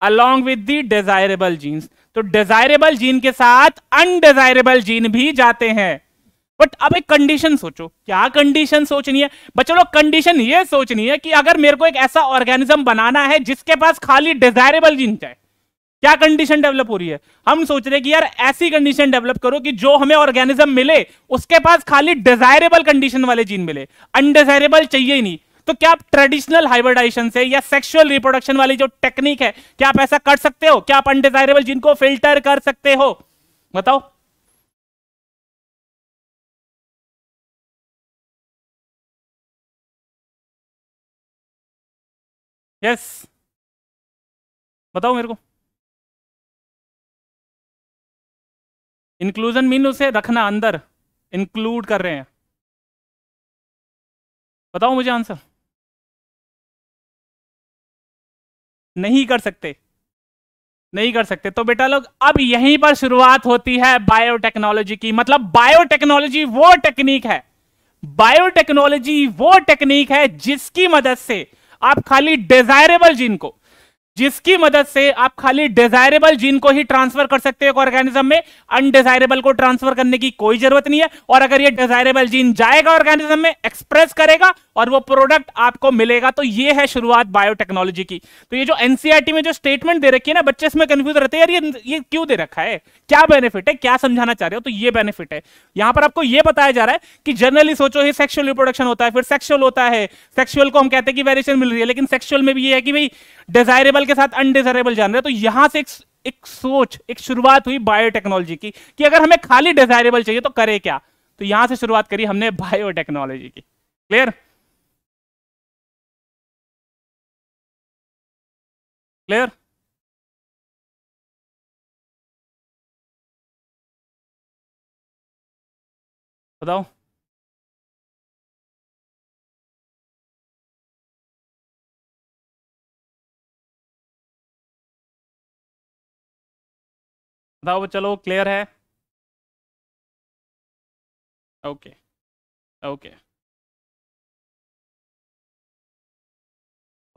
along with the desirable genes तो डिजायरेबल जीन के साथ अनडिजायरेबल जीन भी जाते हैं बट अब एक कंडीशन सोचो क्या कंडीशन सोचनी है बच्चों लोग कंडीशन ये सोचनी है कि अगर मेरे को एक ऐसा ऑर्गेनिज्म बनाना है जिसके पास खाली डिजायरेबल जीन जाए क्या कंडीशन डेवलप हो रही है हम सोच रहे कि यार ऐसी कंडीशन डेवलप करो कि जो हमें ऑर्गेनिज्म मिले उसके पास खाली डिजायरेबल कंडीशन वाले जीन मिले अनडिजायरेबल चाहिए ही नहीं तो क्या आप ट्रेडिशनल हाइब्रिडाइजेशन से या सेक्सुअल रिप्रोडक्शन वाली जो टेक्निक है क्या आप ऐसा कर सकते हो क्या आप अनडिजायरेबल जीन को फिल्टर कर सकते हो बताओ यस बताओ मेरे को इंक्लूजन मीन उसे रखना अंदर इंक्लूड कर रहे हैं बताओ मुझे आंसर नहीं कर सकते नहीं कर सकते तो बेटा लोग अब यहीं पर शुरुआत होती है बायोटेक्नोलॉजी की मतलब बायोटेक्नोलॉजी वो टेक्निक है बायोटेक्नोलॉजी वो टेक्निक है जिसकी मदद से आप खाली डिजायरेबल जीन को जिसकी मदद से आप खाली डिजायरेबल जीन को ही ट्रांसफर कर सकते हो ऑर्गेनिज्म में अनडिजायरेबल को ट्रांसफर करने की कोई जरूरत नहीं है और अगर ये डिजायरेबल जीन जाएगा ऑर्गेनिज्म में एक्सप्रेस करेगा और वो प्रोडक्ट आपको मिलेगा तो ये है शुरुआत बायोटेक्नोलॉजी की तो ये जो एनसीआरटी e में जो स्टेटमेंट दे रखी है ना बच्चे इसमें कंफ्यूज रहते हैं यार ये ये क्यों दे रखा है क्या बेनिफिट है क्या समझाना चाह रहे हो तो ये बेनिफिट है यहां पर आपको ये बताया जा रहा है कि जनरली सोचो ये सेक्सुअल रिप्रोडक्शन होता है फिर सेक्सुअल होता है सेक्सुअल को हम कहते हैं कि वेरिएशन मिल रही है लेकिन सेक्सुअल में भी ये है कि भाई डिजायरेबल डिसेरेबल के साथ अनडिजरेबल जान रहे तो यहां से एक, एक सोच एक शुरुआत हुई बायोटेक्नोलॉजी की कि अगर हमें खाली डिजायरेबल चाहिए तो करे क्या तो यहां से शुरुआत करी हमने बायोटेक्नोलॉजी की क्लियर क्लियर बताओ बताओ चलो क्लियर है ओके ओके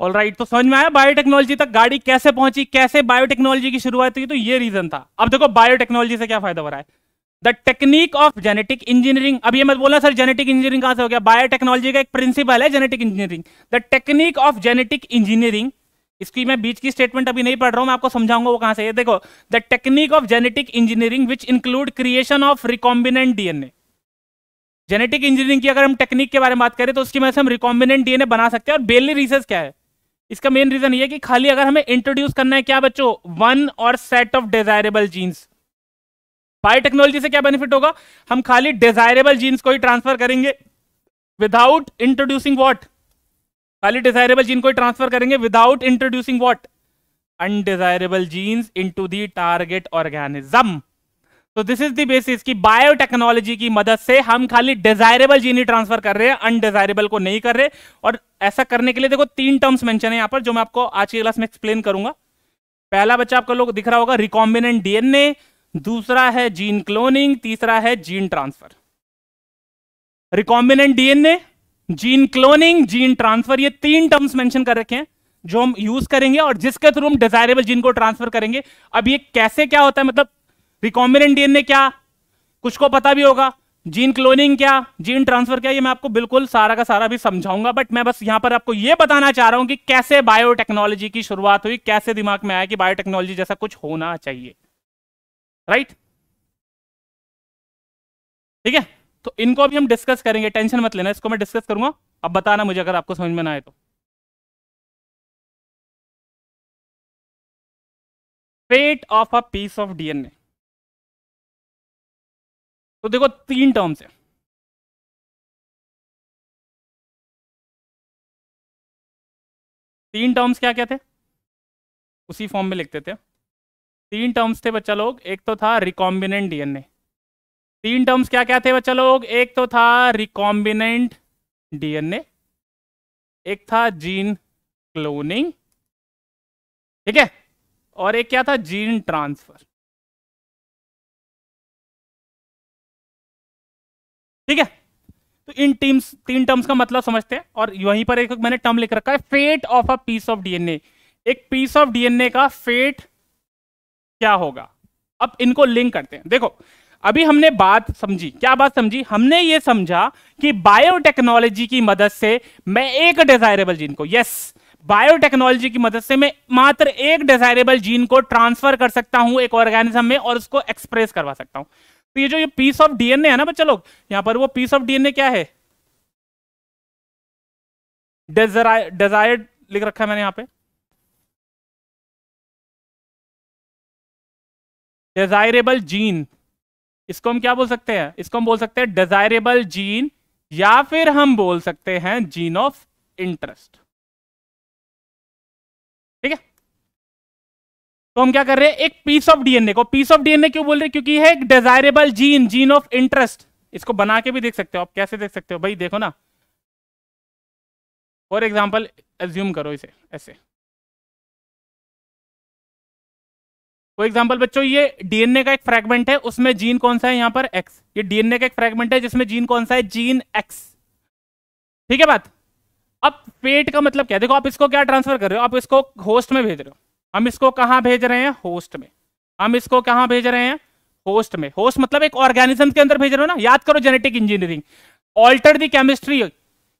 ऑल राइट तो समझ में आया बायोटेक्नोलॉजी तक गाड़ी कैसे पहुंची कैसे बायोटेक्नोलॉजी की शुरुआत हुई तो ये रीजन था अब देखो बायोटेक्नोलॉजी से क्या फायदा हो रहा है the technique of genetic engineering अब ये मत बोलना सर जेनेटिक इंजीनियरिंग कहां से हो गया बायोटेक्नोलॉजी का एक प्रिंसिपल है genetic engineering the technique of genetic engineering इसकी मैं बीच की स्टेटमेंट अभी नहीं पढ़ रहा हूं मैं आपको समझाऊंगा वो कहां से ये देखो the technique of genetic engineering which include creation of recombinant DNA genetic engineering की अगर हम टेक्निक के बारे में बात करें तो उसकी वजह से हम रिकॉम्बिनेंट डीएनए बना सकते हैं और बेली रिसर्च क्या है इसका मेन रीजन ये कि खाली अगर हमें इंट्रोड्यूस करना है क्या बच्चों वन और set of desirable genes biotechnology से क्या बेनिफिट होगा हम खाली डिजायरेबल जीन्स को ही ट्रांसफर करेंगे विदाउट इंट्रोड्यूसिंग वॉट खाली डिजायरेबल जीन को ट्रांसफर करेंगे without introducing what undesirable genes into the target organism तो दिस इज द बेसिस की बायोटेक्नोलॉजी की मदद से हम खाली डिजायरेबल जीन ही ट्रांसफर कर रहे हैं अनडिजायरेबल को नहीं कर रहे और ऐसा करने के लिए देखो तीन टर्म्स मेंशन है यहां पर जो मैं आपको आज की क्लास में एक्सप्लेन करूंगा पहला बच्चा आपका लोग दिख रहा होगा रिकॉम्बिनेंट डीएनए दूसरा है जीन क्लोनिंग तीसरा है gene transfer recombinant DNA gene cloning gene transfer ये तीन टर्म्स मेंशन कर रखे हैं जो हम यूज करेंगे और जिसके थ्रू हम डिजायरेबल जीन को ट्रांसफर करेंगे अब ये कैसे क्या होता है मतलब रिकॉम्बिनेंट डीएनए क्या कुछ को पता भी होगा जीन क्लोनिंग क्या जीन ट्रांसफर क्या ये मैं आपको बिल्कुल सारा का सारा भी समझाऊंगा बट मैं बस यहां पर आपको ये बताना चाह रहा हूं कि कैसे बायोटेक्नोलॉजी की शुरुआत हुई कैसे दिमाग में आया कि बायोटेक्नोलॉजी जैसा कुछ होना चाहिए राइट ठीक है तो इनको भी हम डिस्कस करेंगे टेंशन मत लेना इसको मैं डिस्कस करूंगा अब बताना मुझे अगर आपको समझ में ना आए तो fate of a piece of DNA तो देखो तीन टर्म्स है तीन टर्म्स क्या क्या थे उसी फॉर्म में लिखते थे तीन टर्म्स थे बच्चा लोग एक तो था रिकॉम्बिनेंट डीएनए तीन टर्म्स क्या क्या थे बच्चा लोग एक तो था रिकॉम्बिनेंट डीएनए एक था जीन क्लोनिंग ठीक है और एक क्या था जीन ट्रांसफर ठीक है तो इन टीम्स तीन टर्म्स का मतलब समझते हैं और यहीं पर एक मैंने टर्म लिख रखा है fate of a piece of DNA एक पीस ऑफ डीएनए का फेट क्या होगा अब इनको लिंक करते हैं देखो अभी हमने बात समझी क्या बात समझी हमने ये समझा कि बायोटेक्नोलॉजी की मदद से मैं एक डिजायरेबल जीन को यस बायोटेक्नोलॉजी की मदद से मैं मात्र एक डिजायरेबल जीन को ट्रांसफर कर सकता हूं एक ऑर्गेनिज्म में और उसको एक्सप्रेस करवा सकता हूं तो ये जो ये पीस ऑफ डीएनए है ना बच्चे लोग यहां पर वो पीस ऑफ डीएनए क्या है डिजायर्ड लिख रखा है मैंने यहां पे डिजायरेबल जीन इसको हम क्या बोल सकते हैं इसको हम बोल सकते हैं डिजायरेबल जीन या फिर हम बोल सकते हैं जीन ऑफ इंटरेस्ट ठीक है तो हम क्या कर रहे हैं एक पीस ऑफ डीएनए को पीस ऑफ डीएनए क्यों बोल रहे हैं क्योंकि है एक desirable gene gene of interest इसको बना के भी देख सकते हो आप कैसे देख सकते हो भाई देखो ना फॉर एग्जाम्पल एज्यूम करो इसे ऐसे फॉर तो एग्जाम्पल बच्चों ये डीएनए का एक फ्रेगमेंट है उसमें जीन कौन सा है यहाँ पर एक्स ये डीएनए का एक फ्रेगमेंट है जिसमें जीन कौन सा है जीन एक्स ठीक है बात अब पेट का मतलब क्या देखो आप इसको क्या ट्रांसफर कर रहे हो आप इसको होस्ट में भेज रहे हो हम इसको कहाँ भेज रहे हैं होस्ट में हम इसको कहाँ भेज रहे हैं होस्ट में होस्ट मतलब एक ऑर्गेनिज्म के अंदर भेज रहे हो ना याद करो genetic engineering alter the chemistry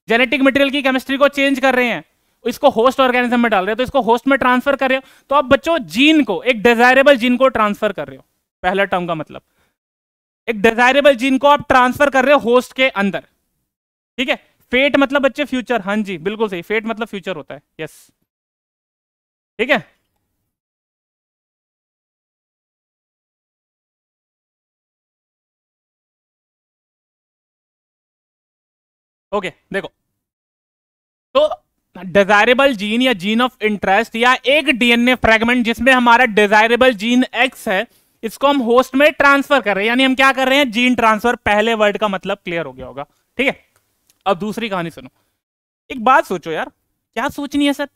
genetic material की केमिस्ट्री को चेंज कर रहे हैं इसको होस्ट ऑर्गेनिज्म में डाल रहे हो तो इसको होस्ट में ट्रांसफर कर रहे हो तो आप बच्चों जीन को एक डिजायरेबल जीन को ट्रांसफर कर रहे हो पहला टर्म का मतलब एक डिजायरेबल जीन को आप ट्रांसफर कर रहे हो होस्ट के अंदर ठीक है फेट मतलब बच्चे फ्यूचर हाँ जी बिल्कुल सही फेट मतलब फ्यूचर होता है यस ठीक है ओके देखो तो डिजायरेबल जीन या जीन ऑफ इंटरेस्ट या एक डीएनए फ्रेगमेंट जिसमें हमारा डिजायरेबल जीन एक्स है इसको हम होस्ट में ट्रांसफर कर रहे हैं यानी हम क्या कर रहे हैं जीन ट्रांसफर पहले वर्ड का मतलब क्लियर हो गया होगा ठीक है अब दूसरी कहानी सुनो एक बात सोचो यार क्या सोचनी है सर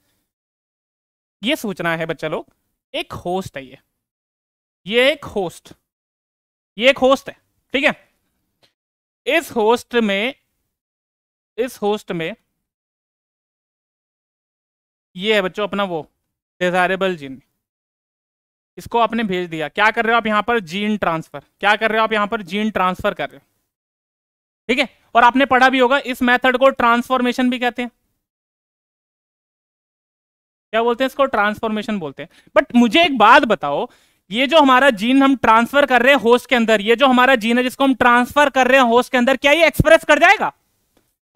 ये सोचना है बच्चा लोग एक होस्ट है ये ये एक होस्ट ये एक होस्ट है ठीक है इस होस्ट में इस होस्ट में ये है बच्चों अपना वो डिजायरेबल जीन इसको आपने भेज दिया क्या कर रहे हो आप यहाँ पर जीन ट्रांसफर क्या कर रहे हो आप यहाँ पर जीन ट्रांसफर कर रहे हो ठीक है और आपने पढ़ा भी होगा इस मेथड को ट्रांसफॉर्मेशन भी कहते हैं क्या बोलते हैं इसको ट्रांसफॉर्मेशन बोलते हैं बट मुझे एक बात बताओ ये जो हमारा जीन हम ट्रांसफर कर रहे हैं होस्ट के अंदर ये जो हमारा जीन है जिसको हम ट्रांसफर कर रहे हैं होस्ट के अंदर क्या ये एक्सप्रेस कर जाएगा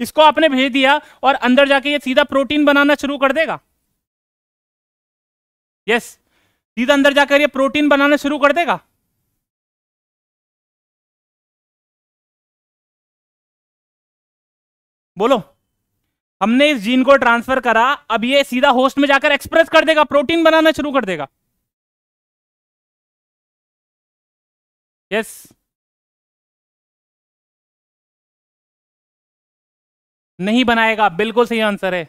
इसको आपने भेज दिया और अंदर जाके ये सीधा प्रोटीन बनाना शुरू कर देगा यस सीधा अंदर जाकर ये प्रोटीन बनाना शुरू कर देगा बोलो हमने इस जीन को ट्रांसफर करा अब ये सीधा होस्ट में जाकर एक्सप्रेस कर देगा प्रोटीन बनाना शुरू कर देगा यस yes. नहीं बनाएगा बिल्कुल सही आंसर है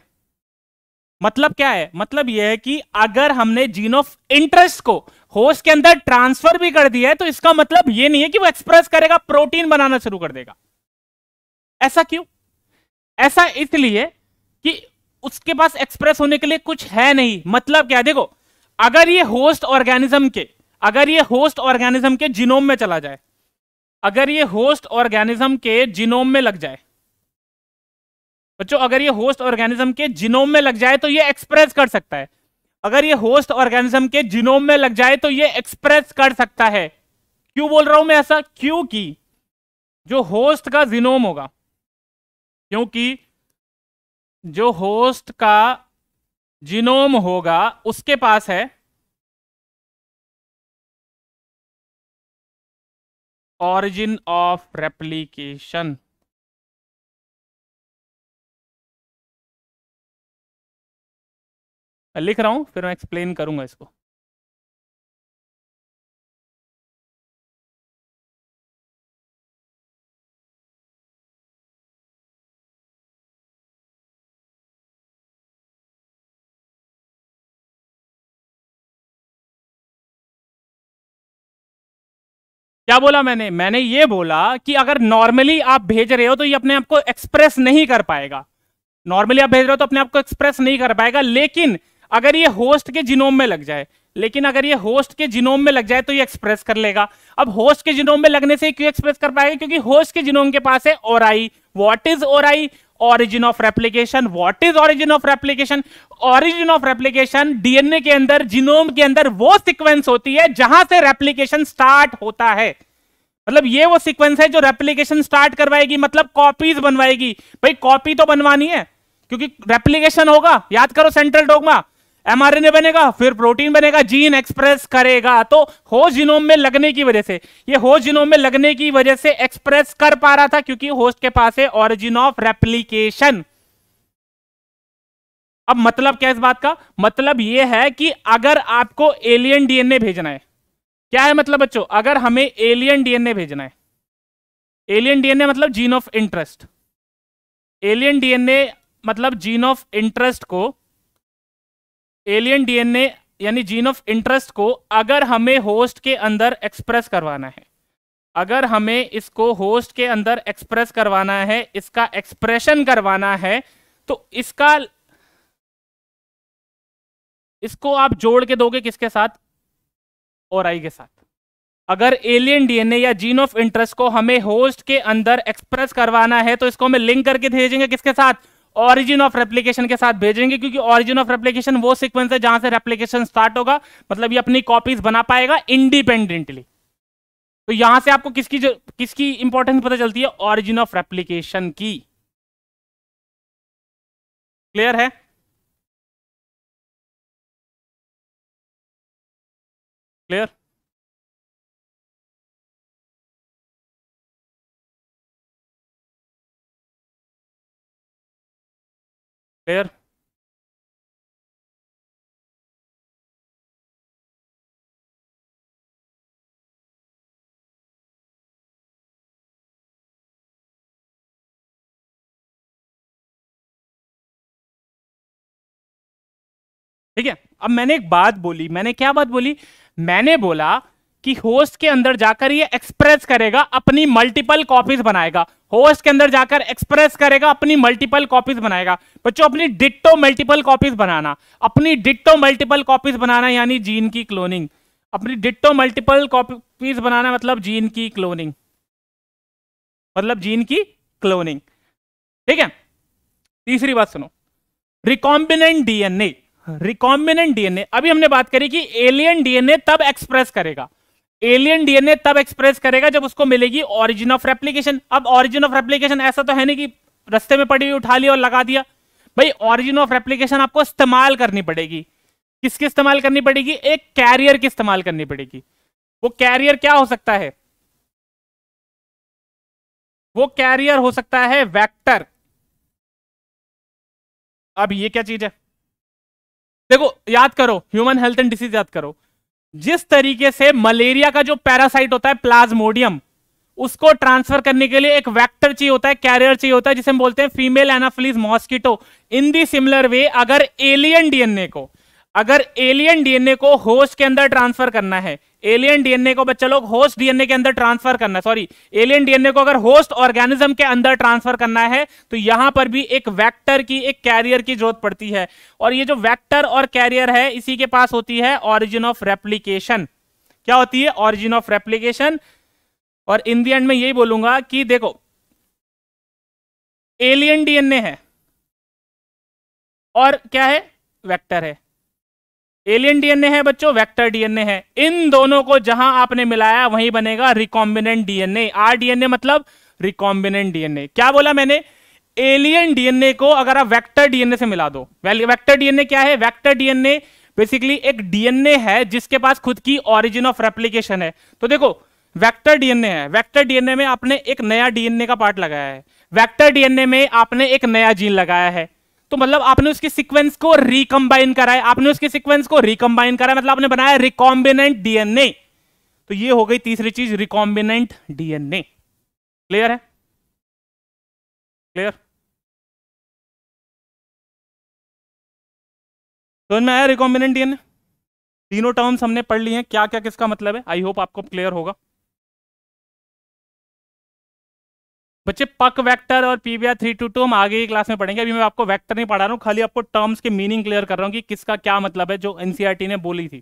मतलब क्या है मतलब यह है कि अगर हमने जीन ऑफ इंटरेस्ट को होस्ट के अंदर ट्रांसफर भी कर दिया है तो इसका मतलब यह नहीं है कि वो एक्सप्रेस करेगा प्रोटीन बनाना शुरू कर देगा ऐसा क्यों ऐसा इसलिए कि उसके पास एक्सप्रेस होने के लिए कुछ है नहीं मतलब क्या देखो अगर ये होस्ट ऑर्गेनिज्म के अगर ये होस्ट ऑर्गेनिज्म के जीनोम में चला जाए अगर ये होस्ट ऑर्गेनिज्म के जीनोम में लग जाए बच्चों अगर ये होस्ट ऑर्गेनिज्म के जिनोम में लग जाए तो ये एक्सप्रेस कर सकता है अगर ये होस्ट ऑर्गेनिज्म के जिनोम में लग जाए तो ये एक्सप्रेस कर सकता है क्यों बोल रहा हूं मैं ऐसा क्योंकि जो होस्ट का जिनोम होगा क्योंकि जो होस्ट का जिनोम होगा उसके पास है ऑरिजिन ऑफ रेप्लीकेशन लिख रहा हूं फिर मैं एक्सप्लेन करूंगा इसको क्या बोला मैंने मैंने ये बोला कि अगर नॉर्मली आप भेज रहे हो तो ये अपने आप को एक्सप्रेस नहीं कर पाएगा नॉर्मली आप भेज रहे हो तो अपने आप को एक्सप्रेस नहीं कर पाएगा लेकिन अगर ये होस्ट के जिनोम में लग जाए लेकिन अगर ये होस्ट के जिनोम में लग जाए तो ये एक्सप्रेस कर लेगा अब होस्ट के जिनोम में लगने से क्यों एक्सप्रेस कर पाएगा क्योंकि होस्ट के जिनोम के पास है और आई वॉट इज और I origin of replication what is origin of replication origin of replication DNA के अंदर जिनोम के अंदर वो सिक्वेंस होती है जहां से रेप्लीकेशन स्टार्ट होता है मतलब ये वो सिक्वेंस है जो रेप्लीकेशन स्टार्ट करवाएगी मतलब कॉपीज बनवाएगी भाई कॉपी तो बनवानी है क्योंकि रेप्लीकेशन होगा याद करो सेंट्रल डोगमा एमआरएनए बनेगा फिर प्रोटीन बनेगा जीन एक्सप्रेस करेगा तो हो जिनोम में लगने की वजह से ये हो जिनोम में लगने की वजह से एक्सप्रेस कर पा रहा था क्योंकि होस्ट के पास है ऑरिजिन ऑफ रेप्लीकेशन अब मतलब क्या इस बात का मतलब यह है कि अगर आपको एलियन डीएनए भेजना है क्या है मतलब बच्चों अगर हमें एलियन डीएनए भेजना है एलियन डीएनए मतलब gene of interest alien DNA मतलब जीन ऑफ इंटरेस्ट को एलियन डीएनए यानी जीन ऑफ इंटरेस्ट को अगर हमें होस्ट के अंदर एक्सप्रेस करवाना है अगर हमें इसको होस्ट के अंदर एक्सप्रेस करवाना है इसका एक्सप्रेशन करवाना है तो इसका इसको आप जोड़ के दोगे किसके साथ और आई के साथ अगर एलियन डीएनए या जीन ऑफ इंटरेस्ट को हमें होस्ट के अंदर एक्सप्रेस करवाना है तो इसको हमें लिंक करके भेजेंगे किसके साथ ऑरिजिन ऑफ रेप्लीकेशन के साथ भेजेंगे क्योंकि ऑरिजिन ऑफ रेप्लीकेशन वो सिक्वेंस है जहां से रेप्लीकेशन स्टार्ट होगा मतलब ये अपनी कॉपीज बना पाएगा इंडिपेंडेंटली तो यहां से आपको किसकी किसकी इंपॉर्टेंस पता चलती है ऑरिजिन ऑफ रेप्लीकेशन की क्लियर है क्लियर क्लियर ठीक है अब मैंने एक बात बोली मैंने क्या बात बोली मैंने बोला कि होस्ट के अंदर जाकर ये एक्सप्रेस करेगा अपनी मल्टीपल कॉपीज बनाएगा होस्ट के अंदर जाकर एक्सप्रेस करेगा अपनी मल्टीपल कॉपीज बनाएगा बच्चों अपनी डिट्टो मल्टीपल कॉपीज बनाना अपनी डिट्टो मल्टीपल कॉपीज बनाना यानी जीन की क्लोनिंग अपनी डिट्टो मल्टीपल कॉपीज बनाना मतलब जीन की क्लोनिंग मतलब जीन की क्लोनिंग ठीक है तीसरी बात सुनो रिकॉम्बिनेंट डीएनए रिकॉम्बिनेंट डीएनए अभी हमने बात करी कि एलियन डीएनए तब एक्सप्रेस करेगा एलियन डीएनए तब एक्सप्रेस करेगा जब उसको मिलेगी ऑरिजिन ऑफ रेप्लीकेशन अब ऑरिजिन ऑफ रेप्लीकेशन ऐसा तो है नहीं कि रस्ते में पड़ी हुई उठा लिया और लगा दिया भाई ऑरिजिन ऑफ रेप्लीकेशन आपको इस्तेमाल करनी पड़ेगी किसकी इस्तेमाल करनी पड़ेगी एक कैरियर की इस्तेमाल करनी पड़ेगी वो कैरियर क्या हो सकता है वो कैरियर हो सकता है वेक्टर अब ये क्या चीज है देखो याद करो ह्यूमन हेल्थ एंड डिसीज याद करो जिस तरीके से मलेरिया का जो पैरासाइट होता है प्लाज्मोडियम उसको ट्रांसफर करने के लिए एक वेक्टर चाहिए होता है कैरियर चाहिए होता है जिसे हम बोलते हैं female anopheles mosquito in the similar way अगर एलियन डीएनए को अगर एलियन डीएनए को होस्ट के अंदर ट्रांसफर करना है एलियन डीएनए को बच्चे लोग होस्ट डीएनए के अंदर ट्रांसफर करना सॉरी एलियन डीएनए को अगर होस्ट ऑर्गेनिज्म के अंदर ट्रांसफर करना है तो यहां पर भी एक वेक्टर की एक कैरियर की जरूरत पड़ती है और ये जो वैक्टर और कैरियर है इसी के पास होती है ऑरिजिन ऑफ रेप्लीकेशन क्या होती है ऑरिजिन ऑफ रेप्लीकेशन और इन दी एंड में यही बोलूंगा कि देखो एलियन डीएनए है और क्या है वैक्टर है एलियन डीएनए है बच्चों वेक्टर डीएनए है इन दोनों को जहां आपने मिलाया वहीं बनेगा रिकॉम्बिनेंट डीएनए आर डीएनए मतलब रिकॉम्बिनेंट डीएनए क्या बोला मैंने एलियन डीएनए को अगर आप वेक्टर डीएनए से मिला दो वेक्टर डीएनए क्या है वेक्टर डीएनए बेसिकली एक डीएनए है जिसके पास खुद की ओरिजिन ऑफ रेप्लीकेशन है तो देखो वेक्टर डीएनए है वेक्टर डीएनए में आपने एक नया डीएनए का पार्ट लगाया है वेक्टर डीएनए में आपने एक नया जीन लगाया है तो मतलब आपने उसके सीक्वेंस को रिकम्बाइन करा है आपने उसके सीक्वेंस को रिकम्बाइन कराया मतलब आपने बनाया रिकॉम्बिनेंट डीएनए तो ये हो गई तीसरी चीज रिकॉम्बिनेंट डीएनए क्लियर है क्लियर तो में आया रिकॉम्बिनेंट डीएनए तीनों टर्म्स हमने पढ़ ली हैं क्या क्या किसका मतलब है आई होप आपको क्लियर होगा बच्चे पक वेक्टर और पीवीआर थ्री टू टू हम आगे की क्लास में पढ़ेंगे अभी मैं आपको वेक्टर नहीं पढ़ा रहा हूँ खाली आपको टर्म्स के मीनिंग क्लियर कर रहा हूँ कि किसका क्या मतलब है जो एनसीईआरटी e ने बोली थी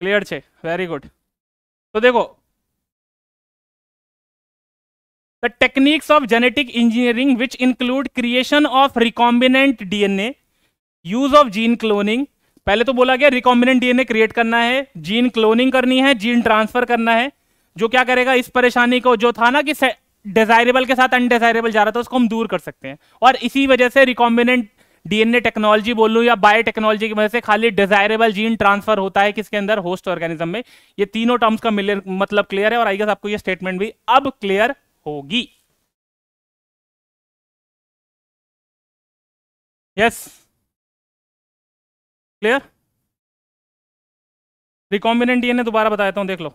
क्लियर छे वेरी गुड तो देखो the techniques of genetic engineering which include creation of recombinant DNA use of gene cloning पहले तो बोला गया रिकॉम्बिनेंट डीएनए क्रिएट करना है जीन क्लोनिंग करनी है जीन ट्रांसफर करना है जो क्या करेगा इस परेशानी को जो था ना कि डिजायरेबल के साथ अनडिजायरेबल जा रहा था उसको हम दूर कर सकते हैं और इसी वजह से रिकॉम्बिनेंट डीएनए टेक्नोलॉजी बोल या बायो टेक्नोलॉजी की वजह से खाली डिजायरेबल जीन ट्रांसफर होता है किसके अंदर होस्ट ऑर्गेनिज्म में ये तीनों टर्म्स का मिले मतलब क्लियर है और आई गेस आपको ये स्टेटमेंट भी अब क्लियर होगी यस क्लियर रिकॉम्बिनेंट डीएनए दोबारा बताता हूं देख लो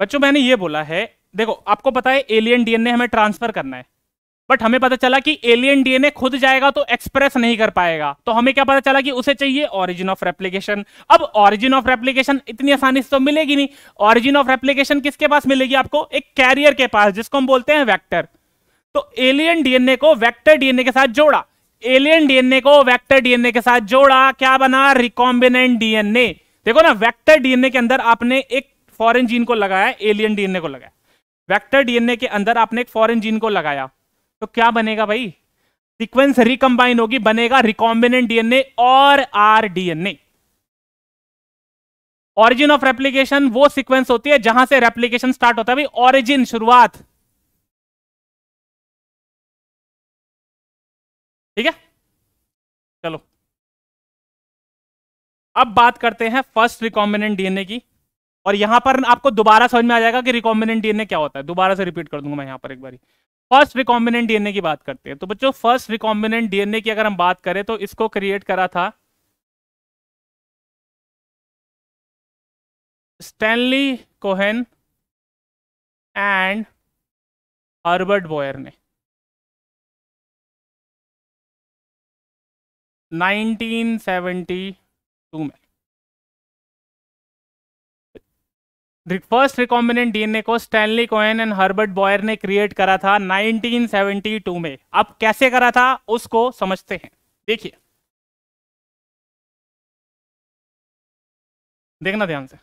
बच्चों मैंने ये बोला है देखो आपको पता है एलियन डीएनए हमें ट्रांसफर करना है बट हमें पता चला कि एलियन डीएनए खुद जाएगा तो एक्सप्रेस नहीं कर पाएगा तो हमें क्या पता चला कि उसे चाहिए ऑरिजिन ऑफ रेप्लीकेशन अब ऑरिजिन ऑफ रेप्लीकेशन इतनी आसानी से तो मिलेगी नहीं ऑरिजिन ऑफ रेप्लीकेशन किसके पास मिलेगी आपको एक कैरियर के पास जिसको हम बोलते हैं वैक्टर तो एलियन डीएनए को वैक्टर डीएनए के साथ जोड़ा एलियन डीएनए को वैक्टर डीएनए के साथ जोड़ा क्या बना रिकॉम्बिनेंट डीएनए देखो ना वैक्टर डीएनए के अंदर आपने एक फॉरेन जीन को लगाया एलियन डीएनए को लगाया वेक्टर डीएनए के अंदर आपने एक फॉरेन जीन को लगाया तो क्या बनेगा भाई सीक्वेंस रिकम्बाइन होगी बनेगा रिकॉम्बिनेंट डीएनए और R DNA origin of replication वो सीक्वेंस होती है जहां से रेप्लीकेशन स्टार्ट होता है भाई ऑरिजिन शुरुआत ठीक है चलो अब बात करते हैं फर्स्ट रिकॉम्बिनेंट डीएनए की और यहां पर आपको दोबारा समझ में आ जाएगा कि रिकॉम्बिनेंट डीएनए क्या होता है दोबारा से रिपीट कर दूंगा मैं यहां पर एक बार फर्स्ट रिकॉम्बिनेंट डीएनए की बात करते हैं तो बच्चों फर्स्ट रिकॉम्बिनेंट डीएनए की अगर हम बात करें तो इसको क्रिएट करा था Stanley Cohen and Herbert Boyer ने 1972 में फर्स्ट रिकॉम्बिनेंट डीएनए को Stanley Cohen and Herbert Boyer ने क्रिएट करा था 1972 में अब कैसे करा था उसको समझते हैं देखिए देखना ध्यान से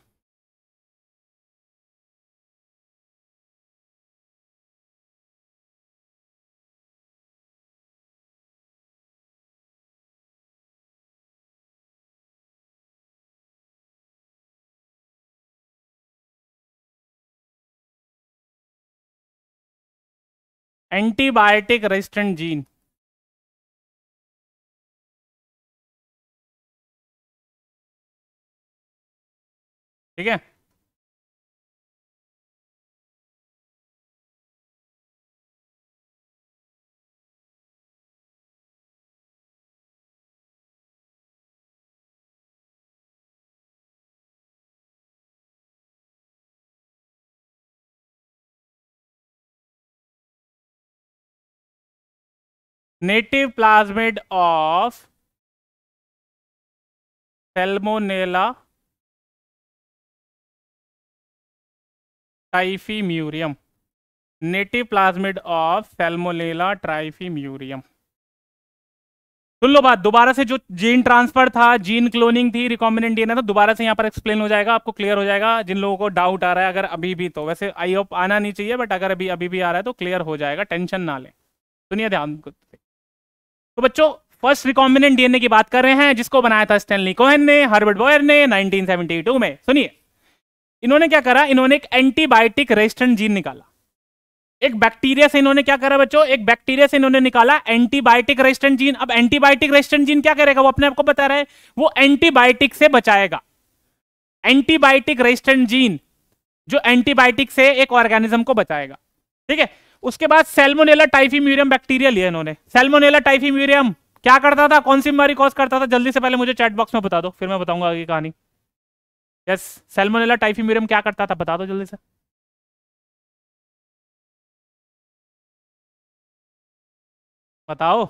एंटीबायोटिक रेजिस्टेंट जीन ठीक है native plasmid of salmonella typhimurium native plasmid of salmonella typhimurium सुन लो बात दोबारा से जो जीन ट्रांसफर था जीन क्लोनिंग थी रिकॉम्बिनेंट डीएनए था दोबारा से यहाँ पर एक्सप्लेन हो जाएगा आपको क्लियर हो जाएगा जिन लोगों को डाउट आ रहा है अगर अभी भी तो वैसे आई होप आना नहीं चाहिए बट अगर अभी अभी भी आ रहा है तो क्लियर हो जाएगा टेंशन ना लें सुनिए ध्यान से तो बच्चों फर्स्ट रिकॉम्बिनेंट डीएनए की बात कर रहे हैं जिसको बनाया था स्टेनली कोहन ने हर्बर्ट बॉयर ने 1972 में सुनिए इन्होंने क्या करा इन्होंने एक एंटीबायोटिक रेजिस्टेंट जीन निकाला एक बैक्टीरिया से इन्होंने क्या करा बच्चों एक बैक्टीरिया से इन्होंने निकाला एंटीबायोटिक रेजिस्टेंट जीन अब एंटीबायोटिक रेजिस्टेंट जीन क्या करेगा वो अपने आपको बता रहा है वो एंटीबायोटिक से बचाएगा एंटीबायोटिक रेजिस्टेंट जीन जो एंटीबायोटिक से एक ऑर्गेनिज्म को बचाएगा ठीक है उसके बाद सेलमोनेला टाइफी म्यूरियम बैक्टीरिया लिया इन्होंने सेलमोनेला टाइफी म्यूरियम क्या करता था कौन सी बीमारी कॉज करता था जल्दी से पहले मुझे चैट बॉक्स में बता दो फिर मैं बताऊंगा आगे कहानी यस सेलमोनेला टाइफी म्यूरियम क्या करता था बता दो जल्दी से बताओ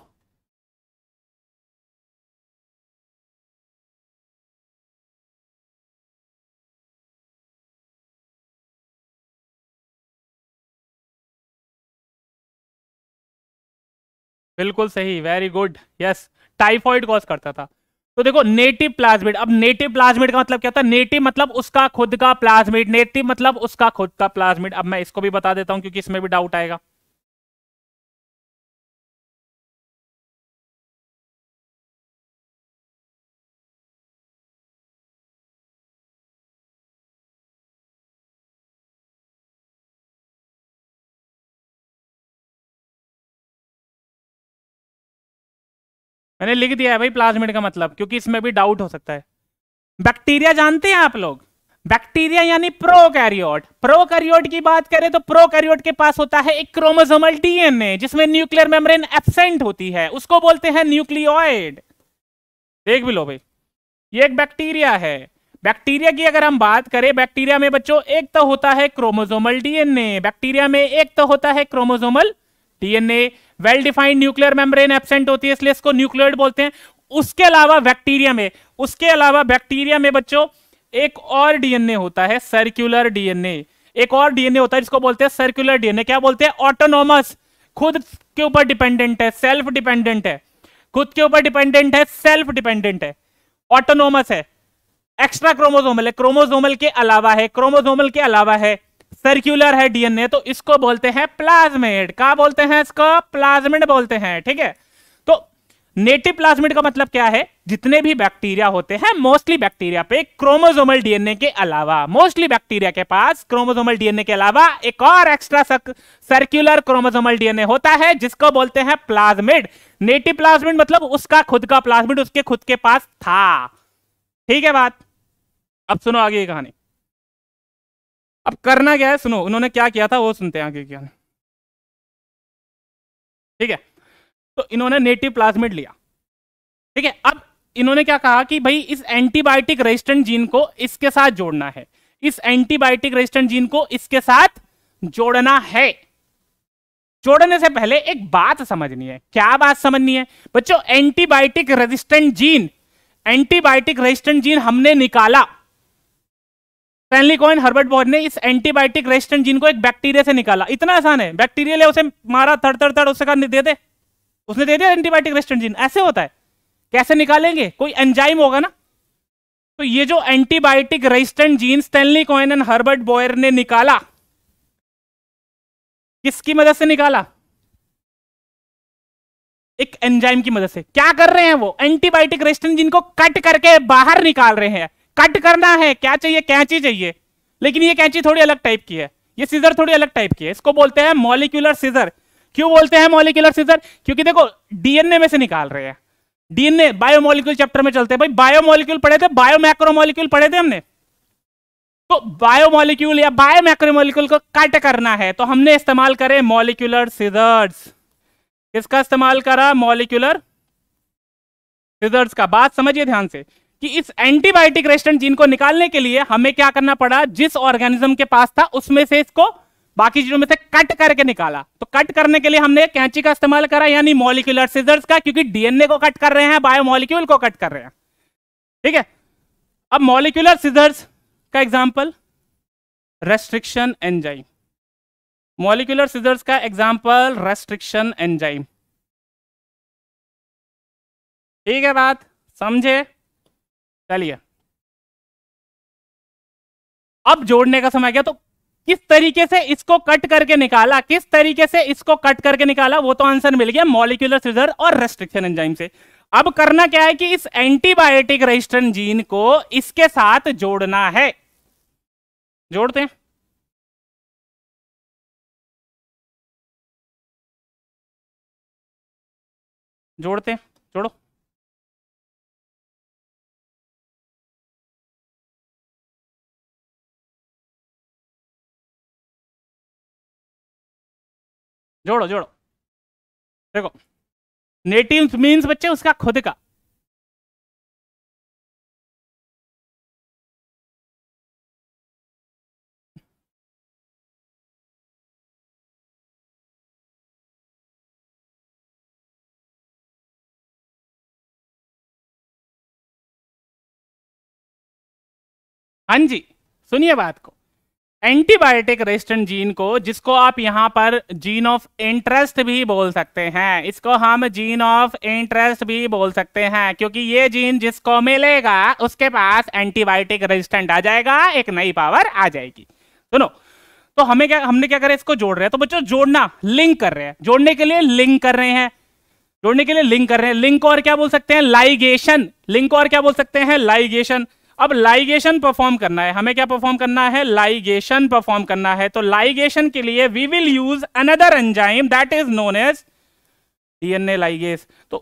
बिल्कुल सही very good yes typhoid cause करता था तो देखो नेटिव प्लाज्मिड अब नेटिव प्लाज्मिड का मतलब क्या था नेटिव मतलब उसका खुद का प्लाज्मिड नेटिव मतलब उसका खुद का प्लाज्मिड अब मैं इसको भी बता देता हूं क्योंकि इसमें भी डाउट आएगा मैंने लिख दिया है भाई प्लाज्मिड का मतलब क्योंकि इसमें भी डाउट हो सकता है बैक्टीरिया जानते हैं आप लोग बैक्टीरिया यानी प्रोकैरियोट प्रोकैरियोट की बात करें तो प्रोकैरियोट के पास होता है एक क्रोमोसोमल डीएनए जिसमें न्यूक्लियर मेम्ब्रेन एब्सेंट होती है उसको बोलते हैं न्यूक्लियोइड देख भी लो भाई ये एक बैक्टीरिया है बैक्टीरिया की अगर हम बात करें बैक्टीरिया में बच्चों एक तो होता है क्रोमोजोमल डीएनए बैक्टीरिया में एक तो होता है chromosomal DNA well defined nuclear membrane absent होती है इसलिए इसको न्यूक्लियोइड बोलते हैं उसके अलावा बैक्टीरिया में उसके अलावा बैक्टीरिया में बच्चों एक और डीएनए होता है सर्क्यूलर डीएनए एक और डीएनए होता है जिसको बोलते हैं सर्क्यूलर डीएनए क्या बोलते हैं ऑटोनोमस खुद के ऊपर डिपेंडेंट है सेल्फ डिपेंडेंट है खुद के ऊपर डिपेंडेंट है सेल्फ डिपेंडेंट है ऑटोनोमस है एक्स्ट्रा क्रोमोजोमल है क्रोमोजोमल के अलावा है क्रोमोजोमल के अलावा है सर्क्यूलर है डीएनए तो इसको बोलते हैं प्लाज्मेड क्या बोलते हैं इसको प्लाज्मेड बोलते हैं ठीक है तो नेटिव प्लाज्मेड का मतलब क्या है जितने भी बैक्टीरिया होते हैं मोस्टली बैक्टीरिया पे क्रोमोजोमल डीएनए के अलावा मोस्टली बैक्टीरिया के पास क्रोमोजोमल डीएनए के अलावा एक और एक्स्ट्रा सर्क्यूलर क्रोमोजोमल डीएनए होता है जिसको बोलते हैं प्लाज्मेड नेटिव प्लाज्मेड मतलब उसका खुद का प्लाज्मेड उसके खुद के पास था ठीक है बात अब सुनो आगे कहानी अब करना क्या है सुनो उन्होंने क्या किया था वो सुनते हैं आगे क्या ठीक है तो इन्होंने नेटिव प्लाज्मिड लिया ठीक है अब इन्होंने क्या कहा कि भाई इस एंटीबायोटिक रेजिस्टेंट जीन को इसके साथ जोड़ना है इस एंटीबायोटिक रेजिस्टेंट जीन को इसके साथ जोड़ना है जोड़ने से पहले एक बात समझनी है क्या बात समझनी है बच्चों antibiotic resistant gene antibiotic resistant gene हमने निकाला स्टैनली कॉइन हर्बर्ट बॉर ने इस एंटीबायोटिक रेजिस्टेंट जीन को एक बैक्टीरिया से निकाला इतना आसान है बैक्टीरिया ले उसे मारा थड़ थड़ थड़ उससे कहा दे दे उसने दे दिया एंटीबायोटिक रेजिस्टेंट जीन ऐसे होता है कैसे निकालेंगे कोई एंजाइम होगा ना तो ये जो antibiotic resistant gene Stanley Cohen and Herbert Boyer ने निकाला किसकी मदद से निकाला एक एंजाइम की मदद से क्या कर रहे हैं वो एंटीबायोटिक रेजिस्टेंट जीन को कट करके बाहर निकाल रहे हैं कट करना है क्या चाहिए कैंची चाहिए लेकिन ये कैंची थोड़ी अलग टाइप की है ये सीजर थोड़ी अलग टाइप की है इसको बोलते हैं मॉलिक्यूलर सीजर क्यों बोलते हैं मॉलिक्यूलर सीजर क्योंकि देखो डीएनए में से निकाल रहे हैं डीएनए बायोमोलिक्यूल चैप्टर में चलते हैं भाई बायोमोलिक्यूल पढ़े थे बायोमैक्रोमोलिक्यूल पढ़े थे हमने तो बायोमोलिक्यूल या बायोमैक्रोमोलिक्यूल को कट करना है तो हमने इस्तेमाल करे मॉलिक्यूलर सीजर्स किसका इस्तेमाल करा मॉलिक्यूलर सीजर्स का बात समझिए ध्यान से कि इस एंटीबायोटिक रेस्टेंट जीन को निकालने के लिए हमें क्या करना पड़ा जिस ऑर्गेनिज्म के पास था उसमें से इसको बाकी चीजों में से कट करके निकाला तो कट करने के लिए हमने कैंची का इस्तेमाल करा यानी मॉलिक्यूलर सीजर्स का क्योंकि डीएनए को कट कर रहे हैं बायोमोलिक्यूल को कट कर रहे हैं ठीक है अब मॉलिक्यूलर सीजर्स का example restriction enzyme molecular scissors का एग्जाम्पल रेस्ट्रिक्शन एंजाइम ठीक है बात समझे चलिए अब जोड़ने का समय गया तो किस तरीके से इसको कट करके निकाला किस तरीके से इसको कट करके निकाला वो तो आंसर मिल गया मॉलिक्यूलर सीजर और रेस्ट्रिक्शन एंजाइम से अब करना क्या है कि इस एंटीबायोटिक रजिस्टर जीन को इसके साथ जोड़ना है जोड़ते हैं जोड़ते हैं जोड़ो जोड़ो जोड़ो देखो नेटिव मीन्स बच्चे उसका खुद का हाँ जी सुनिए बात को एंटीबायोटिक रेजिस्टेंट जीन को जिसको आप यहाँ पर जीन ऑफ इंटरेस्ट भी बोल सकते हैं इसको हम जीन ऑफ इंटरेस्ट भी बोल सकते हैं क्योंकि ये जीन जिसको मिलेगा उसके पास एंटीबायोटिक रेजिस्टेंट आ जाएगा एक नई पावर आ जाएगी सुनो तो हमें क्या हमने क्या करें इसको जोड़ रहे हैं तो बच्चों जोड़ना लिंक कर रहे हैं जोड़ने के लिए लिंक कर रहे हैं जोड़ने के लिए लिंक कर रहे हैं लिंक और क्या बोल सकते हैं लाइगेशन लिंक और क्या बोल सकते हैं लाइगेशन अब लाइगेशन परफॉर्म करना है हमें क्या परफॉर्म करना है लाइगेशन परफॉर्म करना है तो लाइगेशन के लिए we will use another enzyme that is known as DNA ligase तो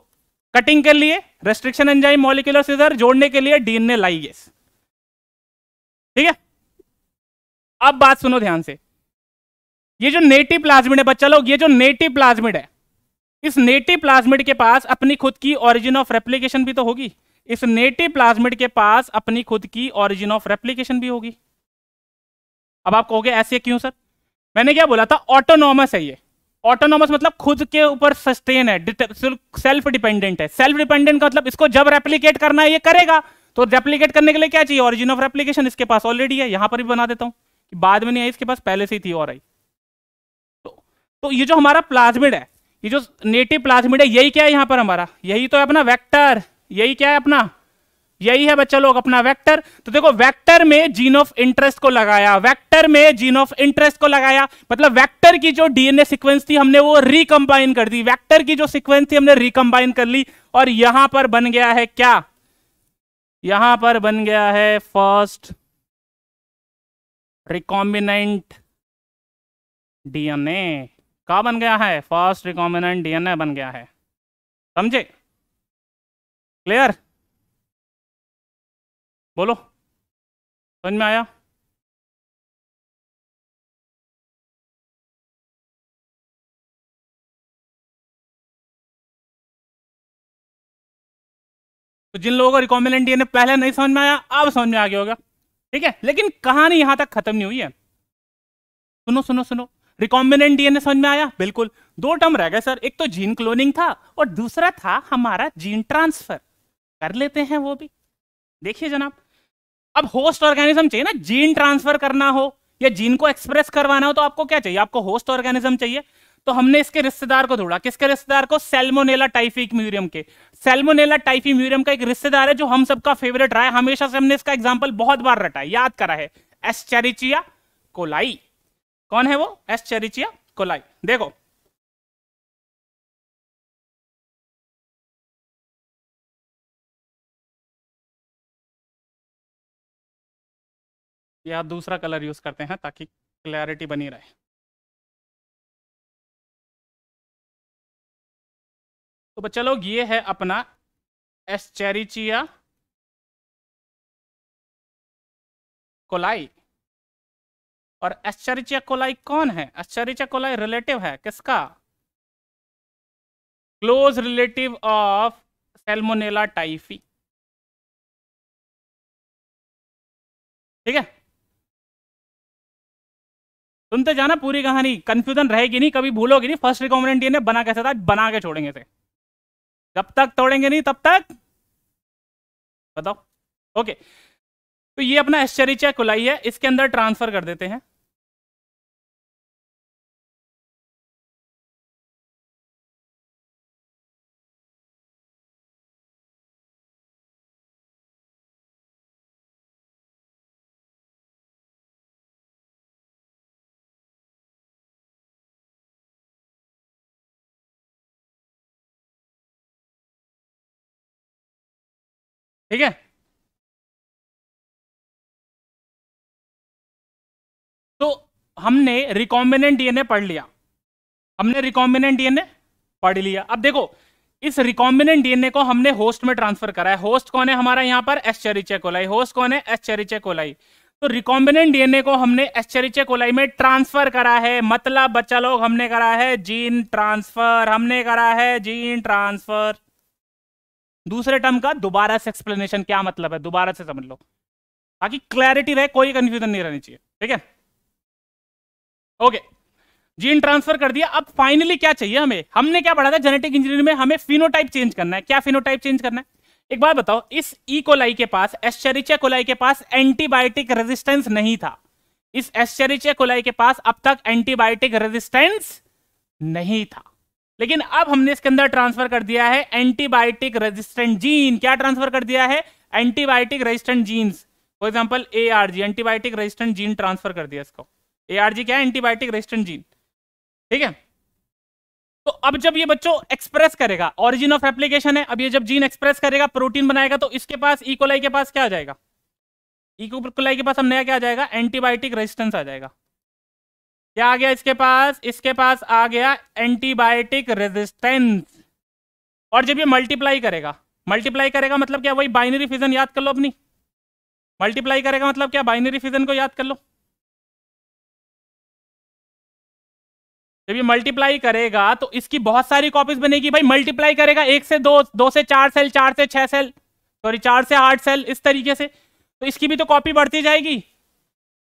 कटिंग के लिए रेस्ट्रिक्शन एंजाइम मॉलिकुलर सीजर जोड़ने के लिए डीएनए लाइगेस ठीक है अब बात सुनो ध्यान से ये जो नेटिव प्लाज्मिड है बच्चा लोग ये जो नेटिव प्लाज्मिड है इस नेटिव प्लाज्मिड के पास अपनी खुद की ओरिजिन ऑफ रेप्लीकेशन भी तो होगी इस नेटिव प्लाज्मिड के पास अपनी खुद की ओरिजिन ऑफ रेप्लीकेशन भी होगी अब आप कहोगे ऐसे क्यों सर मैंने क्या बोला था ऑटोनॉमस है ये ऑटोनॉमस मतलब खुद के ऊपर सस्टेन है सेल्फ डिपेंडेंट है सेल्फ डिपेंडेंट का मतलब इसको जब रेप्लीकेट करना है ये करेगा तो रेप्लीकेट करने के लिए क्या चाहिए ऑरिजिन ऑफ रेप्लीकेशन इसके पास ऑलरेडी है यहां पर भी बना देता हूं कि बाद में नहीं आई इसके पास पहले से ही थी और आई तो, तो ये जो हमारा प्लाज्मिड है ये जो नेटिव प्लाज्मिड है यही क्या है यहां पर हमारा यही तो है अपना वेक्टर यही क्या है अपना यही है बच्चा लोग अपना वेक्टर तो देखो वेक्टर में जीन ऑफ इंटरेस्ट को लगाया वेक्टर में जीन ऑफ इंटरेस्ट को लगाया मतलब वेक्टर की जो डीएनए सीक्वेंस थी हमने वो रिकम्बाइन कर दी वेक्टर की जो सीक्वेंस थी हमने रिकम्बाइन कर ली और यहां पर बन गया है क्या यहां पर बन गया है फर्स्ट रिकॉम्बिनेंट डीएनए कहा बन गया है फर्स्ट रिकॉम्बिनेंट डीएनए बन गया है समझे क्लियर बोलो समझ में आया तो जिन लोगों को रिकॉम्बिनेंट डीएनए पहले नहीं समझ में आया अब समझ में आ गया होगा ठीक है लेकिन कहानी यहां तक खत्म नहीं हुई है सुनो सुनो सुनो रिकॉम्बिनेंट डीएनए समझ में आया बिल्कुल दो टर्म रह गए सर एक तो जीन क्लोनिंग था और दूसरा था हमारा जीन ट्रांसफर कर लेते हैं वो भी देखिए जनाब अब होस्ट ऑर्गेनिज्म चाहिए ना जीन ट्रांसफर करना हो या जीन को एक्सप्रेस करवाना हो तो आपको क्या चाहिए आपको होस्ट ऑर्गेनिज्म चाहिए तो हमने इसके रिश्तेदार को ढूंढा किसके रिश्तेदार को सेल्मोनेला टाइफी म्यूरियम के सेल्मोनेला टाइफी म्यूरियम का एक रिश्तेदार है जो हम सबका फेवरेट रहा है हमेशा से हमने इसका एग्जाम्पल बहुत बार रटा है याद करा है एस्चेरिचिया कोलाई कौन है वो एस्चेरिचिया कोलाई देखो या दूसरा कलर यूज़ करते हैं ताकि क्लैरिटी बनी रहे तो बच्चा लोग ये है अपना एस्चेरिचिया कोलाई और एश्चरिचिया कोलाई कौन है एश्चरिचिया कोलाई रिलेटिव है किसका close relative of Salmonella typhi ठीक है सुनते जाना पूरी कहानी कंफ्यूजन रहेगी नहीं कभी भूलोगे नहीं फर्स्ट रिकॉमेंडेंट ये बना कैसे था बना के छोड़ेंगे थे जब तक तोड़ेंगे नहीं तब तक बताओ ओके तो ये अपना एस्चरी चेक खुलाई है इसके अंदर ट्रांसफर कर देते हैं ठीक है तो हमने रिकॉम्बिनेंट डीएनए पढ़ लिया हमने रिकॉम्बिनेंट डीएनए पढ़ लिया अब देखो इस रिकॉम्बिनेंट डीएनए को हमने होस्ट में ट्रांसफर करा है होस्ट कौन है हमारा यहां पर एस्चेरिचे कोलाई होस्ट कौन है एस्चेरिचे कोलाई तो रिकॉम्बिनेंट डीएनए को हमने एस्चेरिचे कोलाई में ट्रांसफर करा है मतलब बच्चा लोग हमने करा है जीन ट्रांसफर हमने करा है जीन ट्रांसफर दूसरे टर्म का दोबारा से एक्सप्लेनेशन क्या मतलब है दोबारा से समझ लो बाकी क्लैरिटी रहे कोई कंफ्यूजन नहीं रहनी चाहिए ठीक है ओके जीन ट्रांसफर कर दिया अब फाइनली क्या चाहिए हमें हमने क्या पढ़ा था जेनेटिक इंजीनियरिंग में हमें फिनोटाइप चेंज करना है क्या फिनोटाइप चेंज करना है एक बात बताओ इस ई e कोलाई के पास एस्चेरिचिया कोलाई के पास एंटीबायोटिक रेजिस्टेंस नहीं था इस एस्चेरिचिया कोलाई के पास अब तक एंटीबायोटिक रेजिस्टेंस नहीं था लेकिन अब हमने इसके अंदर ट्रांसफर कर दिया है एंटीबायोटिक रेजिस्टेंट जीन क्या ट्रांसफर कर दिया है antibiotic resistant genes for example A R G antibiotic resistant gene transfer कर दिया इसको ए आर जी क्या है एंटीबायोटिक रेजिस्टेंट जीन ठीक है तो अब जब ये बच्चों एक्सप्रेस करेगा ऑरिजिन ऑफ एप्लीकेशन है अब ये जब जीन एक्सप्रेस करेगा प्रोटीन बनाएगा तो इसके पास इकोलाई e के पास क्या आ जाएगा इकोलाई e के पास हम नया क्या आ जाएगा एंटीबायोटिक रेजिस्टेंस आ जाएगा क्या आ गया इसके पास इसके पास आ गया एंटीबायोटिक रेजिस्टेंस और जब ये मल्टीप्लाई करेगा मल्टीप्लाई करेगा मतलब क्या वही बाइनरी फिजन याद कर लो अपनी मल्टीप्लाई करेगा मतलब क्या बाइनरी फिजन को याद कर लो जब ये मल्टीप्लाई करेगा तो इसकी बहुत सारी कॉपीज बनेगी भाई मल्टीप्लाई करेगा एक से दो दो से चार सेल चार से छह सेल सॉरी चार से आठ सेल इस तरीके से तो इसकी भी तो कॉपी बढ़ती जाएगी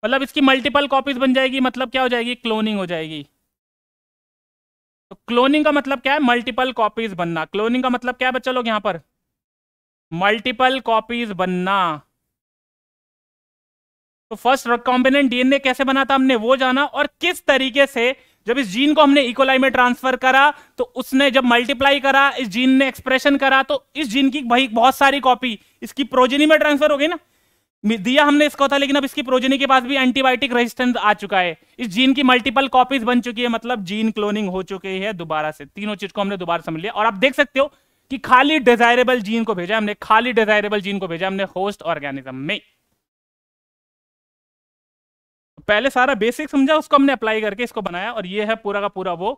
मतलब इसकी मल्टीपल कॉपीज बन जाएगी मतलब क्या हो जाएगी क्लोनिंग हो जाएगी तो क्लोनिंग का मतलब क्या है मल्टीपल कॉपीज बनना क्लोनिंग का मतलब क्या है बच्चा लोग यहां पर मल्टीपल कॉपीज बनना तो फर्स्ट कॉम्बिनेंट डीएनए कैसे बना था हमने वो जाना और किस तरीके से जब इस जीन को हमने इकोलाई e में ट्रांसफर करा तो उसने जब मल्टीप्लाई करा इस जीन ने एक्सप्रेशन करा तो इस जीन की भाई बहुत सारी कॉपी इसकी प्रोजेनी में ट्रांसफर हो गई ना दिया हमने इसको था लेकिन अब इसकी प्रोजेनी के पास भी एंटीबायोटिक रेजिस्टेंस आ चुका है इस जीन की मल्टीपल कॉपीज बन चुकी है मतलब जीन क्लोनिंग हो चुकी है दोबारा से तीनों चीज को हमने दोबारा समझ लिया और आप देख सकते हो कि खाली डिजायरेबल जीन को भेजा हमने खाली डिजायरेबल जीन को भेजा हमने होस्ट ऑर्गेनिज्म में पहले सारा बेसिक समझा उसको हमने अप्लाई करके इसको बनाया और ये है पूरा का पूरा वो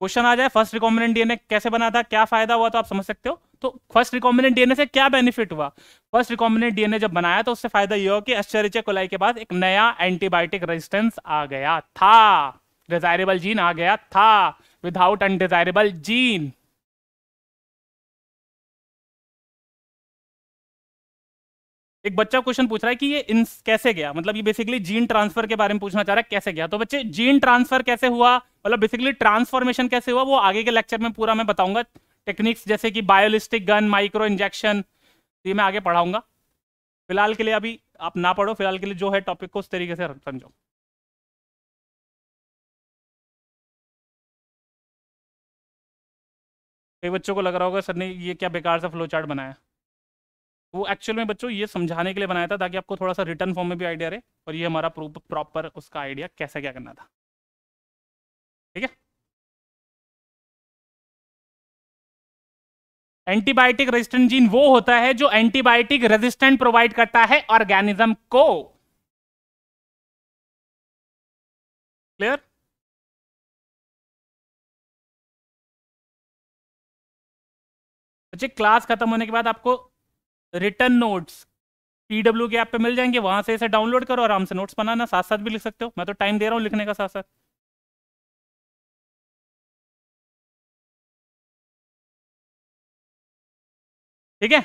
क्वेश्चन आ जाए फर्स्ट रिकॉमेंडेंट डीएनए कैसे बना था क्या फायदा हुआ तो आप समझ सकते हो तो फर्स्ट रिकॉम्बिनेंट डीएनए से क्या बेनिफिट हुआ फर्स्ट रिकॉम्बिनेंट डीएनए जब बनाया तो उससे फायदा यह हो कि आश्चर्य कोलाई के बाद एक नया एंटीबायोटिक रेजिस्टेंस आ गया था डिजायरेबल जीन आ गया था विदाउट अनडिजायरेबल जीन एक बच्चा क्वेश्चन पूछ रहा है कि ये इन कैसे गया मतलब ये बेसिकली जीन ट्रांसफर के बारे में पूछना चाह रहा है कैसे गया तो बच्चे जीन ट्रांसफर कैसे हुआ मतलब बेसिकली ट्रांसफॉर्मेशन कैसे हुआ वो आगे के लेक्चर में पूरा मैं बताऊंगा टेक्निक्स जैसे कि बायोलिस्टिक गन माइक्रो इंजेक्शन ये मैं आगे पढ़ाऊंगा फिलहाल के लिए अभी आप ना पढ़ो फिलहाल के लिए जो है टॉपिक को उस तरीके से समझो कई बच्चों को लग रहा होगा सर ने ये क्या बेकार सा फ्लो चार्ट बनाया वो एक्चुअल में बच्चों ये समझाने के लिए बनाया था ताकि आपको थोड़ा सा रिटर्न फॉर्म में भी आइडिया रहे और ये हमारा प्रॉपर उसका आइडिया कैसे क्या करना था ठीक है एंटीबायोटिक रेजिस्टेंट जीन वो होता है जो एंटीबायोटिक रेजिस्टेंट प्रोवाइड करता है ऑर्गेनिज्म को क्लियर अच्छा क्लास खत्म होने के बाद आपको रिटर्न नोट्स पीडब्ल्यू के ऐप पे मिल जाएंगे वहां से इसे डाउनलोड करो आराम से नोट्स बनाना साथ साथ भी लिख सकते हो मैं तो टाइम दे रहा हूं लिखने का साथ साथ ठीक है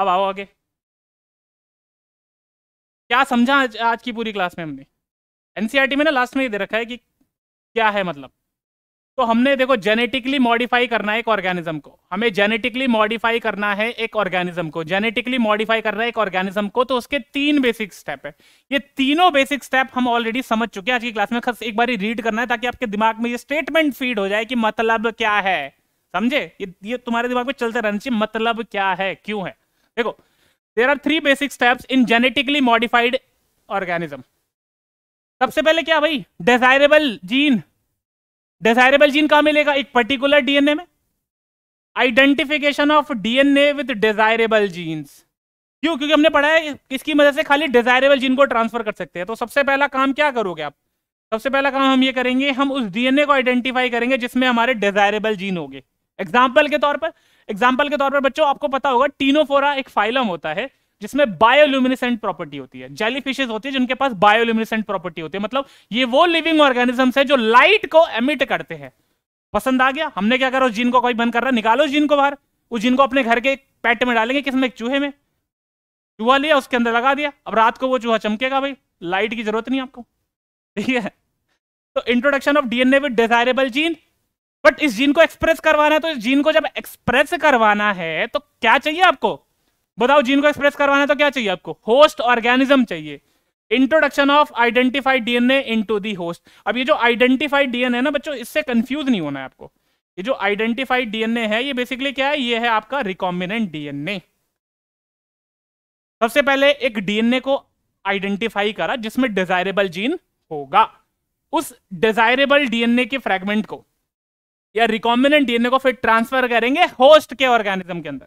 अब आओ आगे क्या समझा आज, आज की पूरी क्लास में हमने एनसीईआरटी e में ना लास्ट में ये दे रखा है कि क्या है मतलब तो हमने देखो जेनेटिकली मॉडिफाई करना है एक ऑर्गेनिज्म को हमें जेनेटिकली मॉडिफाई करना है एक ऑर्गेनिज्म को जेनेटिकली मॉडिफाई करना है एक ऑर्गेनिज्म को तो उसके तीन बेसिक स्टेप है ये तीनों बेसिक स्टेप हम ऑलरेडी समझ चुके हैं आज की क्लास में खस एक बार रीड करना है ताकि आपके दिमाग में ये स्टेटमेंट फीड हो जाए कि मतलब क्या है समझे ये ये तुम्हारे दिमाग में चलते रहना चाहिए मतलब क्या है क्यों है देखो there are three basic steps in genetically modified organism सबसे पहले क्या भाई डिजायरेबल जीन डिजायरेबल जीन कहा मिलेगा एक पर्टिकुलर डीएनए में identification of DNA with desirable genes क्यों क्योंकि हमने पढ़ा है इसकी मदद से खाली डिजायरेबल जीन को ट्रांसफर कर सकते हैं तो सबसे पहला काम क्या करोगे आप सबसे पहला काम हम ये करेंगे हम उस डीएनए को आइडेंटिफाई करेंगे जिसमें हमारे डिजायरेबल जीन होंगे एग्जाम्पल के तौर पर एग्जाम्पल के तौर पर बच्चों आपको पता होगा टीनोफोरा एक फाइलम होता है जिसमें बायोल्यूमिनेसेंट प्रॉपर्टी होती है जेली फिशेज होती है जिनके पास बायोल्यूमिनेसेंट प्रॉपर्टी होती है मतलब ये वो लिविंग ऑर्गेनिजम्स है जो लाइट को एमिट करते हैं पसंद आ गया हमने क्या करा उस जीन को कोई बंद कर रहा निकालो जीन को बाहर उस जीन को अपने घर के पेट में डालेंगे किसमें एक चूहे में चूहा लिया उसके अंदर लगा दिया अब रात को वो चूहा चमकेगा भाई लाइट की जरूरत नहीं आपको ठीक है तो introduction of DNA with desirable gene but इस जीन को एक्सप्रेस करवाना है तो इस जीन को जब एक्सप्रेस करवाना है तो क्या चाहिए आपको बताओ जीन को एक्सप्रेस करवाना है तो क्या चाहिए आपको होस्ट ऑर्गेनिज्म चाहिए introduction of identified DNA into the host अब ये जो आइडेंटिफाइड डीएनए ना बच्चों इससे कंफ्यूज नहीं होना है आपको ये जो आइडेंटिफाइड डीएनए है ये बेसिकली क्या है ये है आपका रिकॉम्बिनेंट डीएनए सबसे पहले एक डीएनए को आइडेंटिफाई करा जिसमें डिजायरेबल जीन होगा उस डिजायरेबल डीएनए के फ्रेगमेंट को या रिकॉम्बिनेंट डीएनए को फिर ट्रांसफर करेंगे होस्ट के ऑर्गेनिज्म के अंदर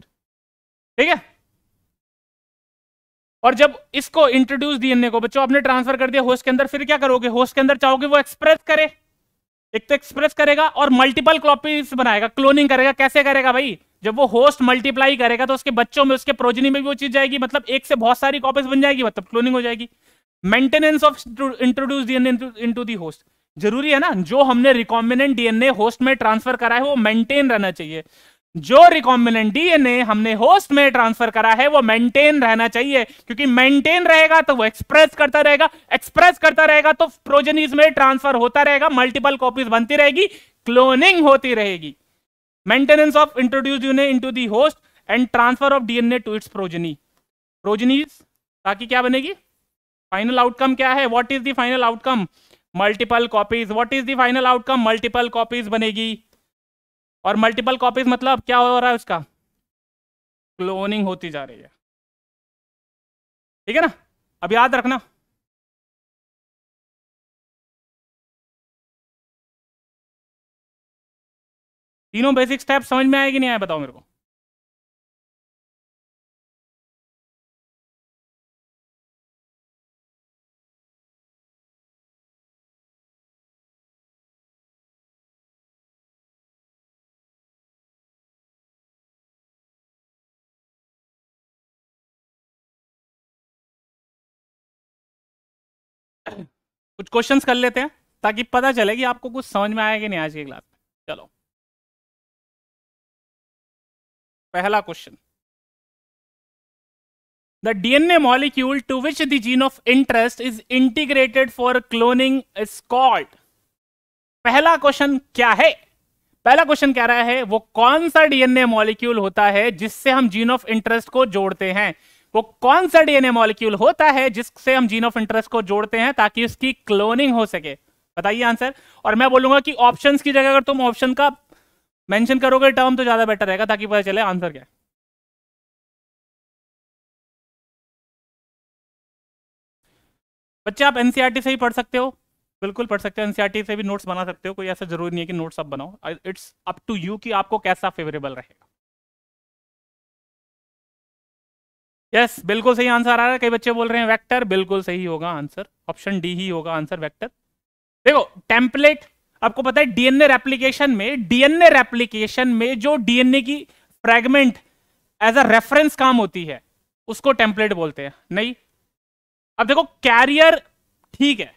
ठीक है और जब इसको इंट्रोड्यूस डीएनए को बच्चों आपने ट्रांसफर कर दिया होस्ट के अंदर फिर क्या करोगे होस्ट के अंदर चाहोगे वो एक्सप्रेस करे एक तो एक्सप्रेस करेगा और मल्टीपल कॉपीज बनाएगा क्लोनिंग करेगा कैसे करेगा भाई जब वो होस्ट मल्टीप्लाई करेगा तो उसके बच्चों में उसके प्रोजनी में भी वो चीज जाएगी मतलब एक से बहुत सारी कॉपीज बन जाएगी मतलब क्लोनिंग हो जाएगी maintenance of introduce DNA into the host जरूरी है ना जो हमने रिकॉम्बिनेंट डीएनए होस्ट में ट्रांसफर करा है वो मेंटेन रहना चाहिए जो रिकॉम्बिनेंट डीएनए हमने होस्ट में ट्रांसफर करा है वो मेंटेन रहना चाहिए क्योंकि मेंटेन रहेगा तो वो एक्सप्रेस करता रहेगा एक्सप्रेस करता रहेगा तो प्रोजेनिज में ट्रांसफर होता रहेगा मल्टीपल कॉपीज बनती रहेगी क्लोनिंग होती रहेगी मेंटेनेंस ऑफ इंट्रोड्यूस यूने into the host and transfer of DNA to its progeny progenies ताकि क्या बनेगी फाइनल आउटकम क्या है what is final final outcome multiple copies what is the final outcome multiple copies बनेगी और मल्टीपल कॉपीज मतलब क्या हो रहा है उसका क्लोनिंग होती जा रही है ठीक है ना अब याद रखना तीनों बेसिक स्टेप समझ में आएगी नहीं आए बताओ मेरे को क्वेश्चन कर लेते हैं ताकि पता चले कि आपको कुछ समझ में आया कि नहीं आज की क्लास में चलो पहला question the DNA molecule to which the gene of interest is integrated for cloning is called पहला क्वेश्चन क्या है पहला क्वेश्चन कह रहा है वो कौन सा डीएनए मॉलिक्यूल होता है जिससे हम जीन ऑफ इंटरेस्ट को जोड़ते हैं वो कौन सा डीएनए मॉलिक्यूल होता है जिससे हम जीन ऑफ इंटरेस्ट को जोड़ते हैं ताकि उसकी क्लोनिंग हो सके बताइए आंसर और मैं बोलूंगा कि ऑप्शन की जगह अगर तुम ऑप्शन का मेंशन करोगे टर्म तो ज्यादा बेटर रहेगा ताकि पता चले आंसर क्या बच्चे आप एनसीईआरटी e से ही पढ़ सकते हो बिल्कुल पढ़ सकते हो एनसीईआरटी e से भी नोट्स बना सकते हो कोई ऐसा जरूरी नहीं है कि नोट्स आप बनाओ इट्स अप टू यू कि आपको कैसा फेवरेबल रहेगा यस बिल्कुल सही आंसर आ रहा है कई बच्चे बोल रहे हैं वेक्टर बिल्कुल सही होगा आंसर ऑप्शन डी ही होगा आंसर वेक्टर देखो टेम्पलेट आपको पता है डीएनए रेप्लीकेशन में डीएनए रेप्लीकेशन में जो डीएनए की फ्रेगमेंट एज अ रेफरेंस काम होती है उसको टेम्पलेट बोलते हैं नहीं अब देखो कैरियर ठीक है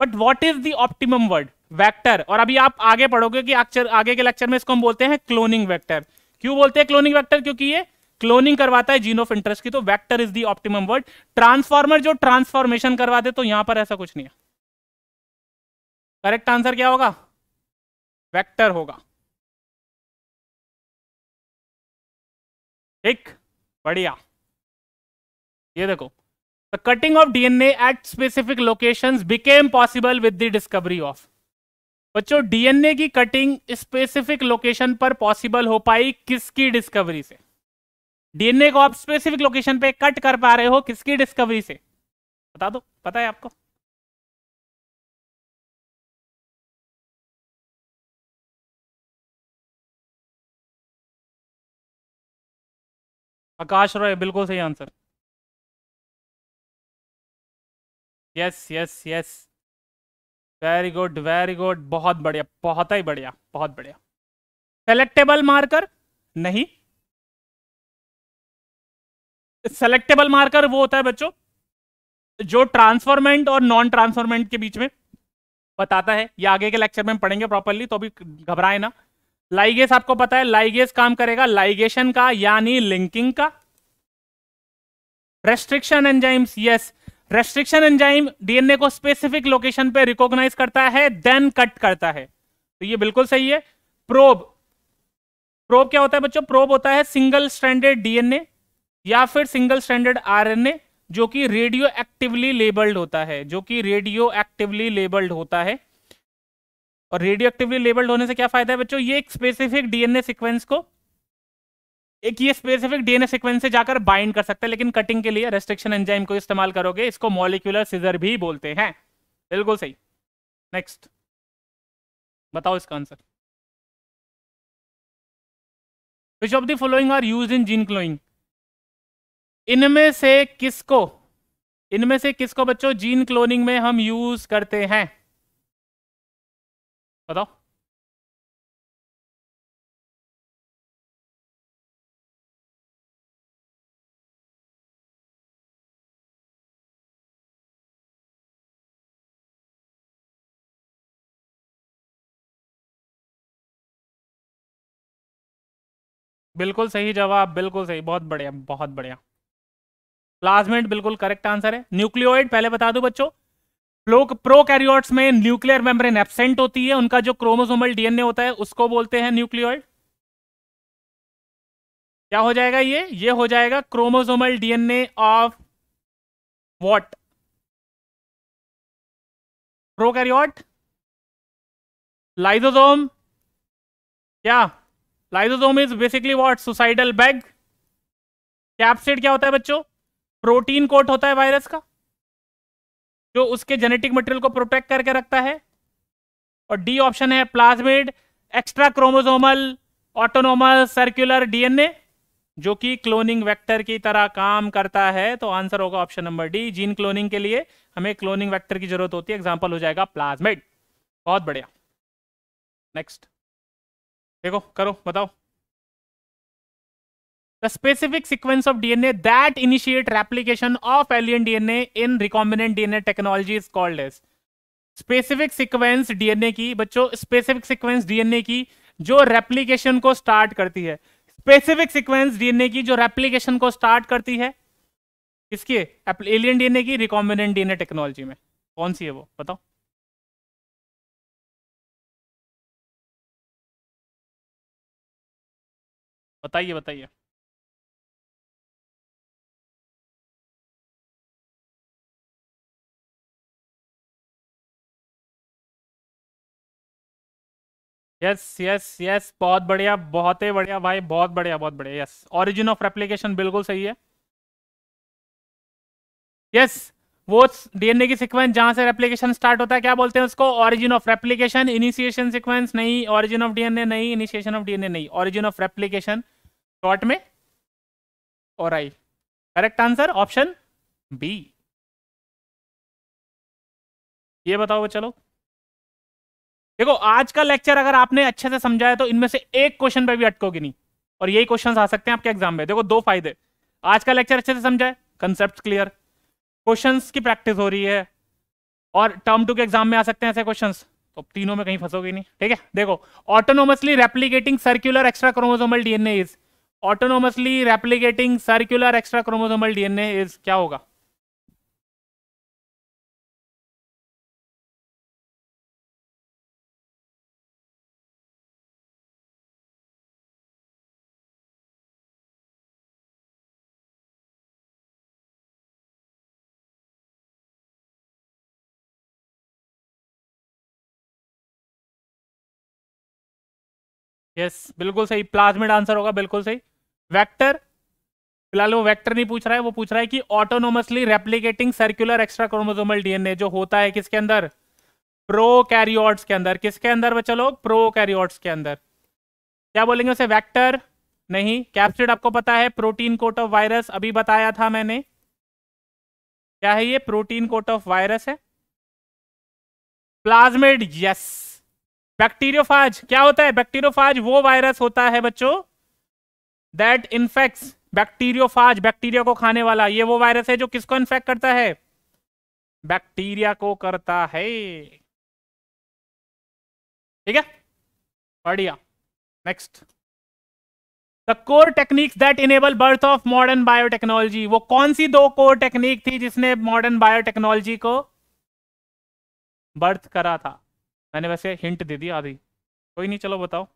बट वॉट इज दिमम ऑप्टिमम वर्ड वैक्टर और अभी आप आगे पढ़ोगे कि आगे के लेक्चर में इसको हम बोलते हैं क्लोनिंग वैक्टर क्यों बोलते हैं क्लोनिंग वैक्टर क्योंकि ये क्लोनिंग करवाता है जीन ऑफ इंटरेस्ट की तो vector is the optimum word transformer जो ट्रांसफॉर्मेशन करवाते तो यहां पर ऐसा कुछ नहीं है करेक्ट आंसर क्या होगा वेक्टर होगा ठीक बढ़िया ये देखो the cutting of DNA at specific location became possible with the discovery of बच्चों डीएनए की कटिंग स्पेसिफिक लोकेशन पर पॉसिबल हो पाई किसकी डिस्कवरी से डीएनए को आप स्पेसिफिक लोकेशन पे कट कर पा रहे हो किसकी डिस्कवरी से बता दो पता है आपको आकाश रॉय बिल्कुल सही answer yes yes yes very good very good बहुत बढ़िया बहुत ही बढ़िया बहुत बढ़िया सेलेक्टेबल मार्कर नहीं सेलेक्टेबल मार्कर वो होता है बच्चों जो ट्रांसफॉर्मेंट और नॉन ट्रांसफॉर्मेंट के बीच में बताता है ये आगे के लेक्चर में पढ़ेंगे प्रॉपरली तो अभी घबराए ना लाइगेस आपको पता है लाइगेस काम करेगा लाइगेशन का यानी लिंकिंग का restriction enzymes yes restriction enzyme DNA को स्पेसिफिक लोकेशन पे रिकॉग्नाइज करता है देन कट करता है तो ये बिल्कुल सही है प्रोब प्रोब क्या होता है बच्चों प्रोब होता है सिंगल स्टैंडर्ड डीएनए या फिर सिंगल स्टैंडर्ड आरएनए जो कि रेडियो एक्टिवली लेबल्ड होता है जो कि रेडियो एक्टिवली लेबल्ड होता है और रेडियो एक्टिवली लेबल्ड होने से क्या फायदा है बच्चों ये एक स्पेसिफिक डीएनए सीक्वेंस को एक ये स्पेसिफिक डीएनए सीक्वेंस से जाकर बाइंड कर सकता है लेकिन कटिंग के लिए रेस्ट्रिक्शन एंजाइम को इस्तेमाल करोगे इसको मॉलिकुलर सीजर भी बोलते हैं बिल्कुल सही नेक्स्ट बताओ इसका answer which of the following are use in gene cloning इनमें से किसको इनमें से किसको बच्चों जीन क्लोनिंग में हम यूज करते हैं बताओ बिल्कुल सही जवाब बिल्कुल सही बहुत बढ़िया बहुत बढ़िया प्लाज्मेट बिल्कुल करेक्ट आंसर है न्यूक्लियोइड पहले बता दो बच्चों लोग प्रो कैरियोट्स में न्यूक्लियर मेम्ब्रेन एब्सेंट होती है उनका जो क्रोमोसोमल डीएनए होता है उसको बोलते हैं न्यूक्लियोइड क्या हो जाएगा ये ये हो जाएगा chromosomal DNA of what karyote lysosome क्या lysosome is basically what suicidal bag capsid क्या होता है बच्चों प्रोटीन कोट होता है वायरस का जो उसके जेनेटिक मटेरियल को प्रोटेक्ट करके रखता है और डी ऑप्शन है plasmid extra chromosomal autonomous circular DNA जो कि क्लोनिंग वेक्टर की तरह काम करता है तो आंसर होगा option number D gene cloning के लिए हमें क्लोनिंग वेक्टर की जरूरत होती है एग्जाम्पल हो जाएगा प्लाज्मिड बहुत बढ़िया नेक्स्ट देखो करो बताओ the specific sequence of DNA that initiate replication of alien DNA in recombinant DNA technology is called as specific sequence DNA की बच्चों स्पेसिफिक सीक्वेंस डीएनए की जो रेप्लीकेशन को स्टार्ट करती है स्पेसिफिक सिक्वेंस डीएनए की जो रेप्लीकेशन को स्टार्ट करती है किसकी एलियन डीएनए की रिकॉम्बिनेंट डीएनए टेक्नोलॉजी में कौन सी है वो बताओ बताइए बताइए यस यस यस बहुत बढ़िया बहुत ही बढ़िया भाई बहुत बढ़िया बहुत बढ़िया यस ओरिजिन ऑफ रेप्लीकेशन बिल्कुल सही है यस वो डीएनए की सीक्वेंस जहां से रेप्लीकेशन स्टार्ट होता है क्या बोलते हैं उसको origin of replication initiation sequence नहीं ओरिजिन ऑफ डीएनए नहीं इनिशिएशन ऑफ डीएनए नहीं ओरिजिन ऑफ रेप्लीकेशन शॉर्ट में और आई करेक्ट आंसर ऑप्शन बी ये बताओ चलो देखो आज का लेक्चर अगर आपने अच्छे से समझाया तो इनमें से एक क्वेश्चन पे भी अटकोगे नहीं और यही क्वेश्चन आ सकते हैं आपके एग्जाम में देखो दो फायदे आज का लेक्चर अच्छे से समझाए कंसेप्ट क्लियर क्वेश्चन की प्रैक्टिस हो रही है और टर्म टू के एग्जाम में आ सकते हैं ऐसे क्वेश्चन तो तीनों में कहीं फंसोगे नहीं ठीक है देखो autonomously replicating circular extra chromosomal DNA is autonomously replicating circular extra chromosomal DNA is क्या होगा यस बिल्कुल सही प्लाज्मिड आंसर होगा बिल्कुल सही वेक्टर फिलहाल वो वेक्टर नहीं पूछ रहा है वो पूछ रहा है कि autonomously replicating circular extra chromosomal DNA जो होता है किसके अंदर प्रो कैरियोट्स के अंदर किसके अंदर बच्चा लोग प्रो कैरियोट्स के अंदर क्या बोलेंगे उसे वेक्टर नहीं कैप्सिड आपको पता है प्रोटीन कोट ऑफ वायरस अभी बताया था मैंने क्या है ये प्रोटीन कोट ऑफ वायरस है प्लाज्मिड यस बैक्टीरियोफाज क्या होता है बैक्टीरियोफाज वो वायरस होता है बच्चों दैट इन्फेक्ट बैक्टीरियोफाज बैक्टीरिया को खाने वाला ये वो वायरस है जो किसको इन्फेक्ट करता है बैक्टीरिया को करता है ठीक है बढ़िया next the core techniques that enable birth of modern biotechnology वो कौन सी दो कोर टेक्निक थी जिसने मॉडर्न बायोटेक्नोलॉजी को बर्थ करा था मैंने वैसे हिंट दे दी आधी कोई नहीं चलो बताओ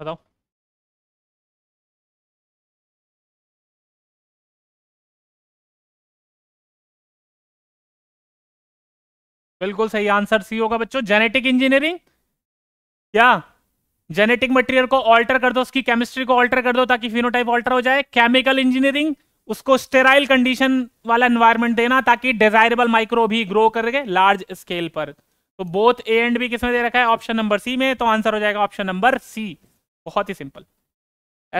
बताओ बिल्कुल सही आंसर सी होगा बच्चों जेनेटिक इंजीनियरिंग क्या जेनेटिक मटेरियल को ऑल्टर कर दो उसकी केमिस्ट्री को ऑल्टर कर दो ताकि फिनोटाइप ऑल्टर हो जाए केमिकल इंजीनियरिंग उसको स्टेराइल कंडीशन वाला एनवायरमेंट देना ताकि डिजायरेबल माइक्रो भी ग्रो करके लार्ज स्केल पर तो बोथ ए एंड बी किसमें दे रखा है ऑप्शन नंबर सी में तो आंसर हो जाएगा ऑप्शन नंबर सी बहुत ही सिंपल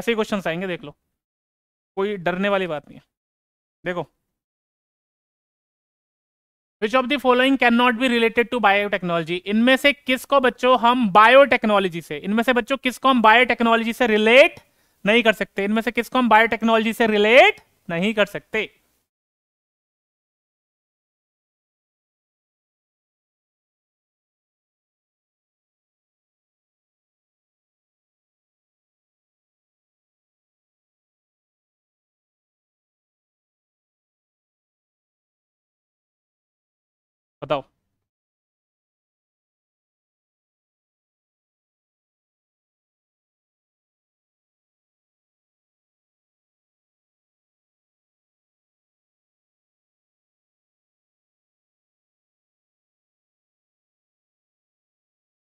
ऐसे ही क्वेश्चन आएंगे देख लो कोई डरने वाली बात नहीं है देखो which of the following can not be related to biotechnology इनमें से किसको बच्चों हम बायोटेक्नोलॉजी से इनमें से बच्चों किसको हम बायोटेक्नोलॉजी से रिलेट नहीं कर सकते इनमें से किसको हम बायोटेक्नोलॉजी से रिलेट नहीं कर सकते बताओ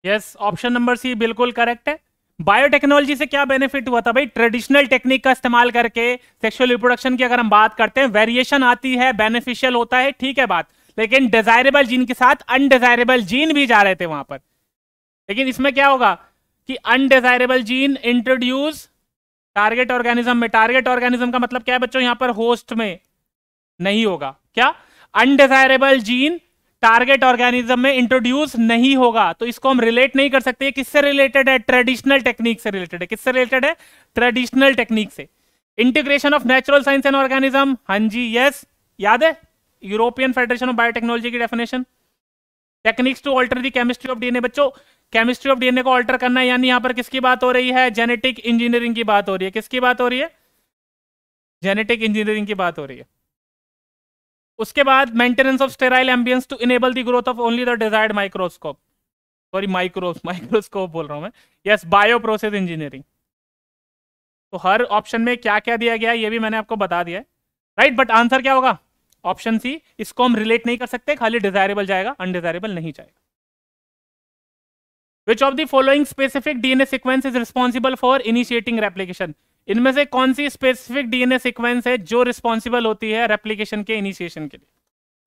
यस ऑप्शन नंबर सी बिल्कुल करेक्ट है बायोटेक्नोलॉजी से क्या बेनिफिट हुआ था भाई ट्रेडिशनल टेक्निक का इस्तेमाल करके सेक्सुअल रिप्रोडक्शन की अगर हम बात करते हैं वेरिएशन आती है बेनिफिशियल होता है ठीक है बात लेकिन डिजायरेबल जीन के साथ अनडिजायरेबल जीन भी जा रहे थे वहां पर लेकिन इसमें क्या होगा कि undesirable gene introduce target organism में टारगेट ऑर्गेनिज्म का मतलब क्या है बच्चों यहां पर होस्ट में नहीं होगा क्या अनडिजायरेबल जीन टारगेट ऑर्गेनिज्म में इंट्रोड्यूस नहीं होगा तो इसको हम रिलेट नहीं कर सकते किससे रिलेटेड है ट्रेडिशनल टेक्निक से रिलेटेड है किससे रिलेटेड है ट्रेडिशनल टेक्निक से integration of natural science and organism हां जी यस याद है यूरोपियन फेडरेशन ऑफ बायोटेक्नोलॉजी की definition techniques to alter the chemistry of DNA बच्चों केमिस्ट्री ऑफ डीएनए को ऑल्टर करना है यानी यहां पर किसकी बात हो रही है जेनेटिक इंजीनियरिंग की बात हो रही है किसकी बात हो रही है जेनेटिक इंजीनियरिंग की बात हो रही है उसके बाद maintenance of sterile ambience to enable the growth of only the desired microscope sorry micro microscope बोल रहा हूं मैं यस बायो प्रोसेस इंजीनियरिंग तो हर ऑप्शन में क्या क्या दिया गया ये भी मैंने आपको बता दिया है राइट बट आंसर क्या होगा ऑप्शन सी इसको हम रिलेट नहीं कर सकते खाली डिजायरेबल जाएगा अनडिजायरेबल नहीं जाएगा which of the following specific DNA sequence is responsible for initiating replication इनमें से कौन सी स्पेसिफिक डीएनए सिक्वेंस है जो रिस्पॉन्सिबल होती है रेप्लीकेशन के इनिशिएशन के लिए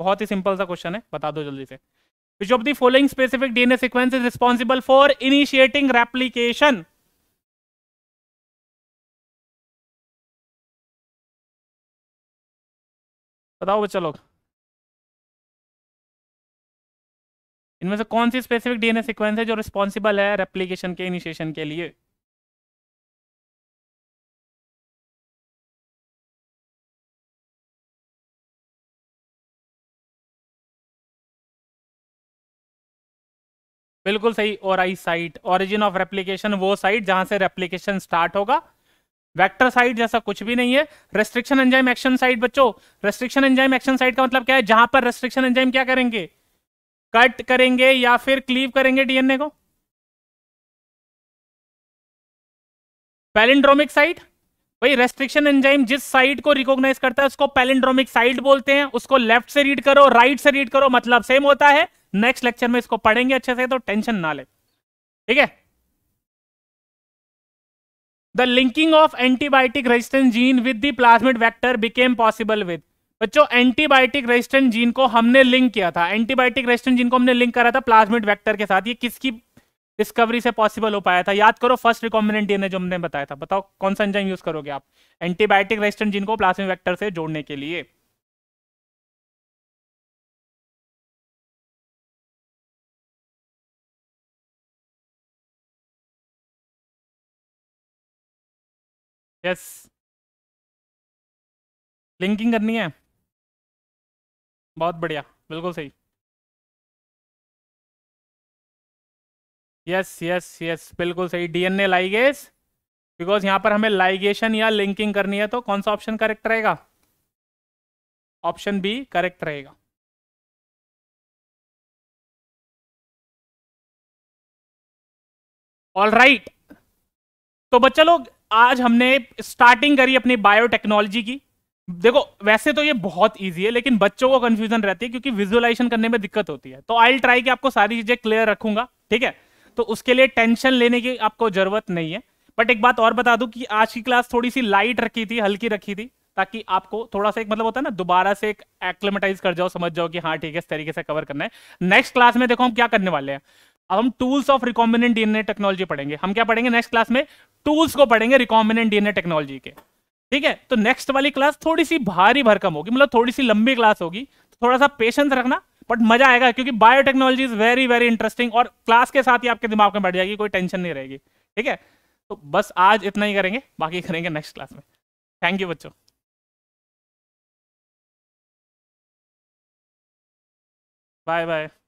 बहुत ही सिंपल सा क्वेश्चन है बता दो जल्दी से which of the following specific DNA sequence is responsible for initiating replication बताओ बच्चा लोग इनमें से कौन सी स्पेसिफिक डीएनए सीक्वेंस है जो रिस्पॉन्सिबल है रेप्लीकेशन के इनिशिएशन के लिए बिल्कुल सही और I site origin of replication वो साइट जहां से रेप्लीकेशन स्टार्ट होगा वेक्टर साइड जैसा कुछ भी नहीं है रेस्ट्रिक्शन एंजाइम एक्शन साइड बच्चों रेस्ट्रिक्शन एंजाइम एक्शन साइड का मतलब क्या है जहां पर रेस्ट्रिक्शन एंजाइम क्या करेंगे कट करेंगे या फिर क्लीव करेंगे डीएनए को पैलिंड्रोमिक साइड भाई रेस्ट्रिक्शन एंजाइम जिस साइड को रिकॉग्नाइज करता है उसको पैलिंड्रोमिक साइड बोलते हैं उसको लेफ्ट से रीड करो राइट से रीड करो मतलब सेम होता है नेक्स्ट लेक्चर में इसको पढ़ेंगे अच्छे से तो टेंशन ना ले ठीक है the linking of antibiotic resistant gene with the plasmid vector became possible with बच्चों एंटीबायोटिक रेजिस्टेंट जीन को हमने लिंक किया था एंटीबायोटिक रेजिस्टेंट जीन को हमने लिंक करा था प्लाज्मिड वेक्टर के साथ ये किसकी डिस्कवरी से पॉसिबल हो पाया था याद करो फर्स्ट रिकॉम्बिनेंट डीएनए जो हमने बताया था बताओ कौन सा एंजाइम यूज करोगे आप एंटीबायोटिक रेजिस्टेंट जीन को प्लाज्मिक वेक्टर से जोड़ने के लिए यस लिंकिंग करनी है बहुत बढ़िया बिल्कुल सही यस यस यस बिल्कुल सही डीएनए लाइगेस बिकॉज यहां पर हमें लाइगेशन या लिंकिंग करनी है तो कौन सा ऑप्शन करेक्ट रहेगा ऑप्शन बी करेक्ट रहेगा ऑल राइट right. तो बच्चा लोग आज हमने स्टार्टिंग करी अपनी बायोटेक्नोलॉजी की देखो वैसे तो ये बहुत ईजी है लेकिन बच्चों को कंफ्यूजन रहती है क्योंकि विजुअलाइजेशन करने में दिक्कत होती है तो आई ट्राई कि आपको सारी चीजें क्लियर रखूंगा ठीक है तो उसके लिए टेंशन लेने की आपको जरूरत नहीं है बट एक बात और बता दूं कि आज की क्लास थोड़ी सी लाइट रखी थी हल्की रखी थी ताकि आपको थोड़ा सा एक मतलब होता है ना दोबारा से एक एक्लेमेटाइज कर जाओ समझ जाओ कि हाँ ठीक है इस तरीके से कवर करना है नेक्स्ट क्लास में देखो हम क्या करने वाले हैं अब हम tools of recombinant DNA technology पढ़ेंगे हम क्या पढ़ेंगे नेक्स्ट क्लास में टूल्स को पढ़ेंगे रिकॉम्बिनेंट डीएनए टेक्नोलॉजी के ठीक है तो नेक्स्ट वाली क्लास थोड़ी सी भारी भरकम होगी मतलब थोड़ी सी लंबी क्लास होगी तो थोड़ा सा पेशेंस रखना बट मजा आएगा क्योंकि biotechnology is very very interesting और क्लास के साथ ही आपके दिमाग में बैठ जाएगी कोई टेंशन नहीं रहेगी ठीक है तो बस आज इतना ही करेंगे बाकी करेंगे नेक्स्ट क्लास में थैंक यू बच्चों बाय बाय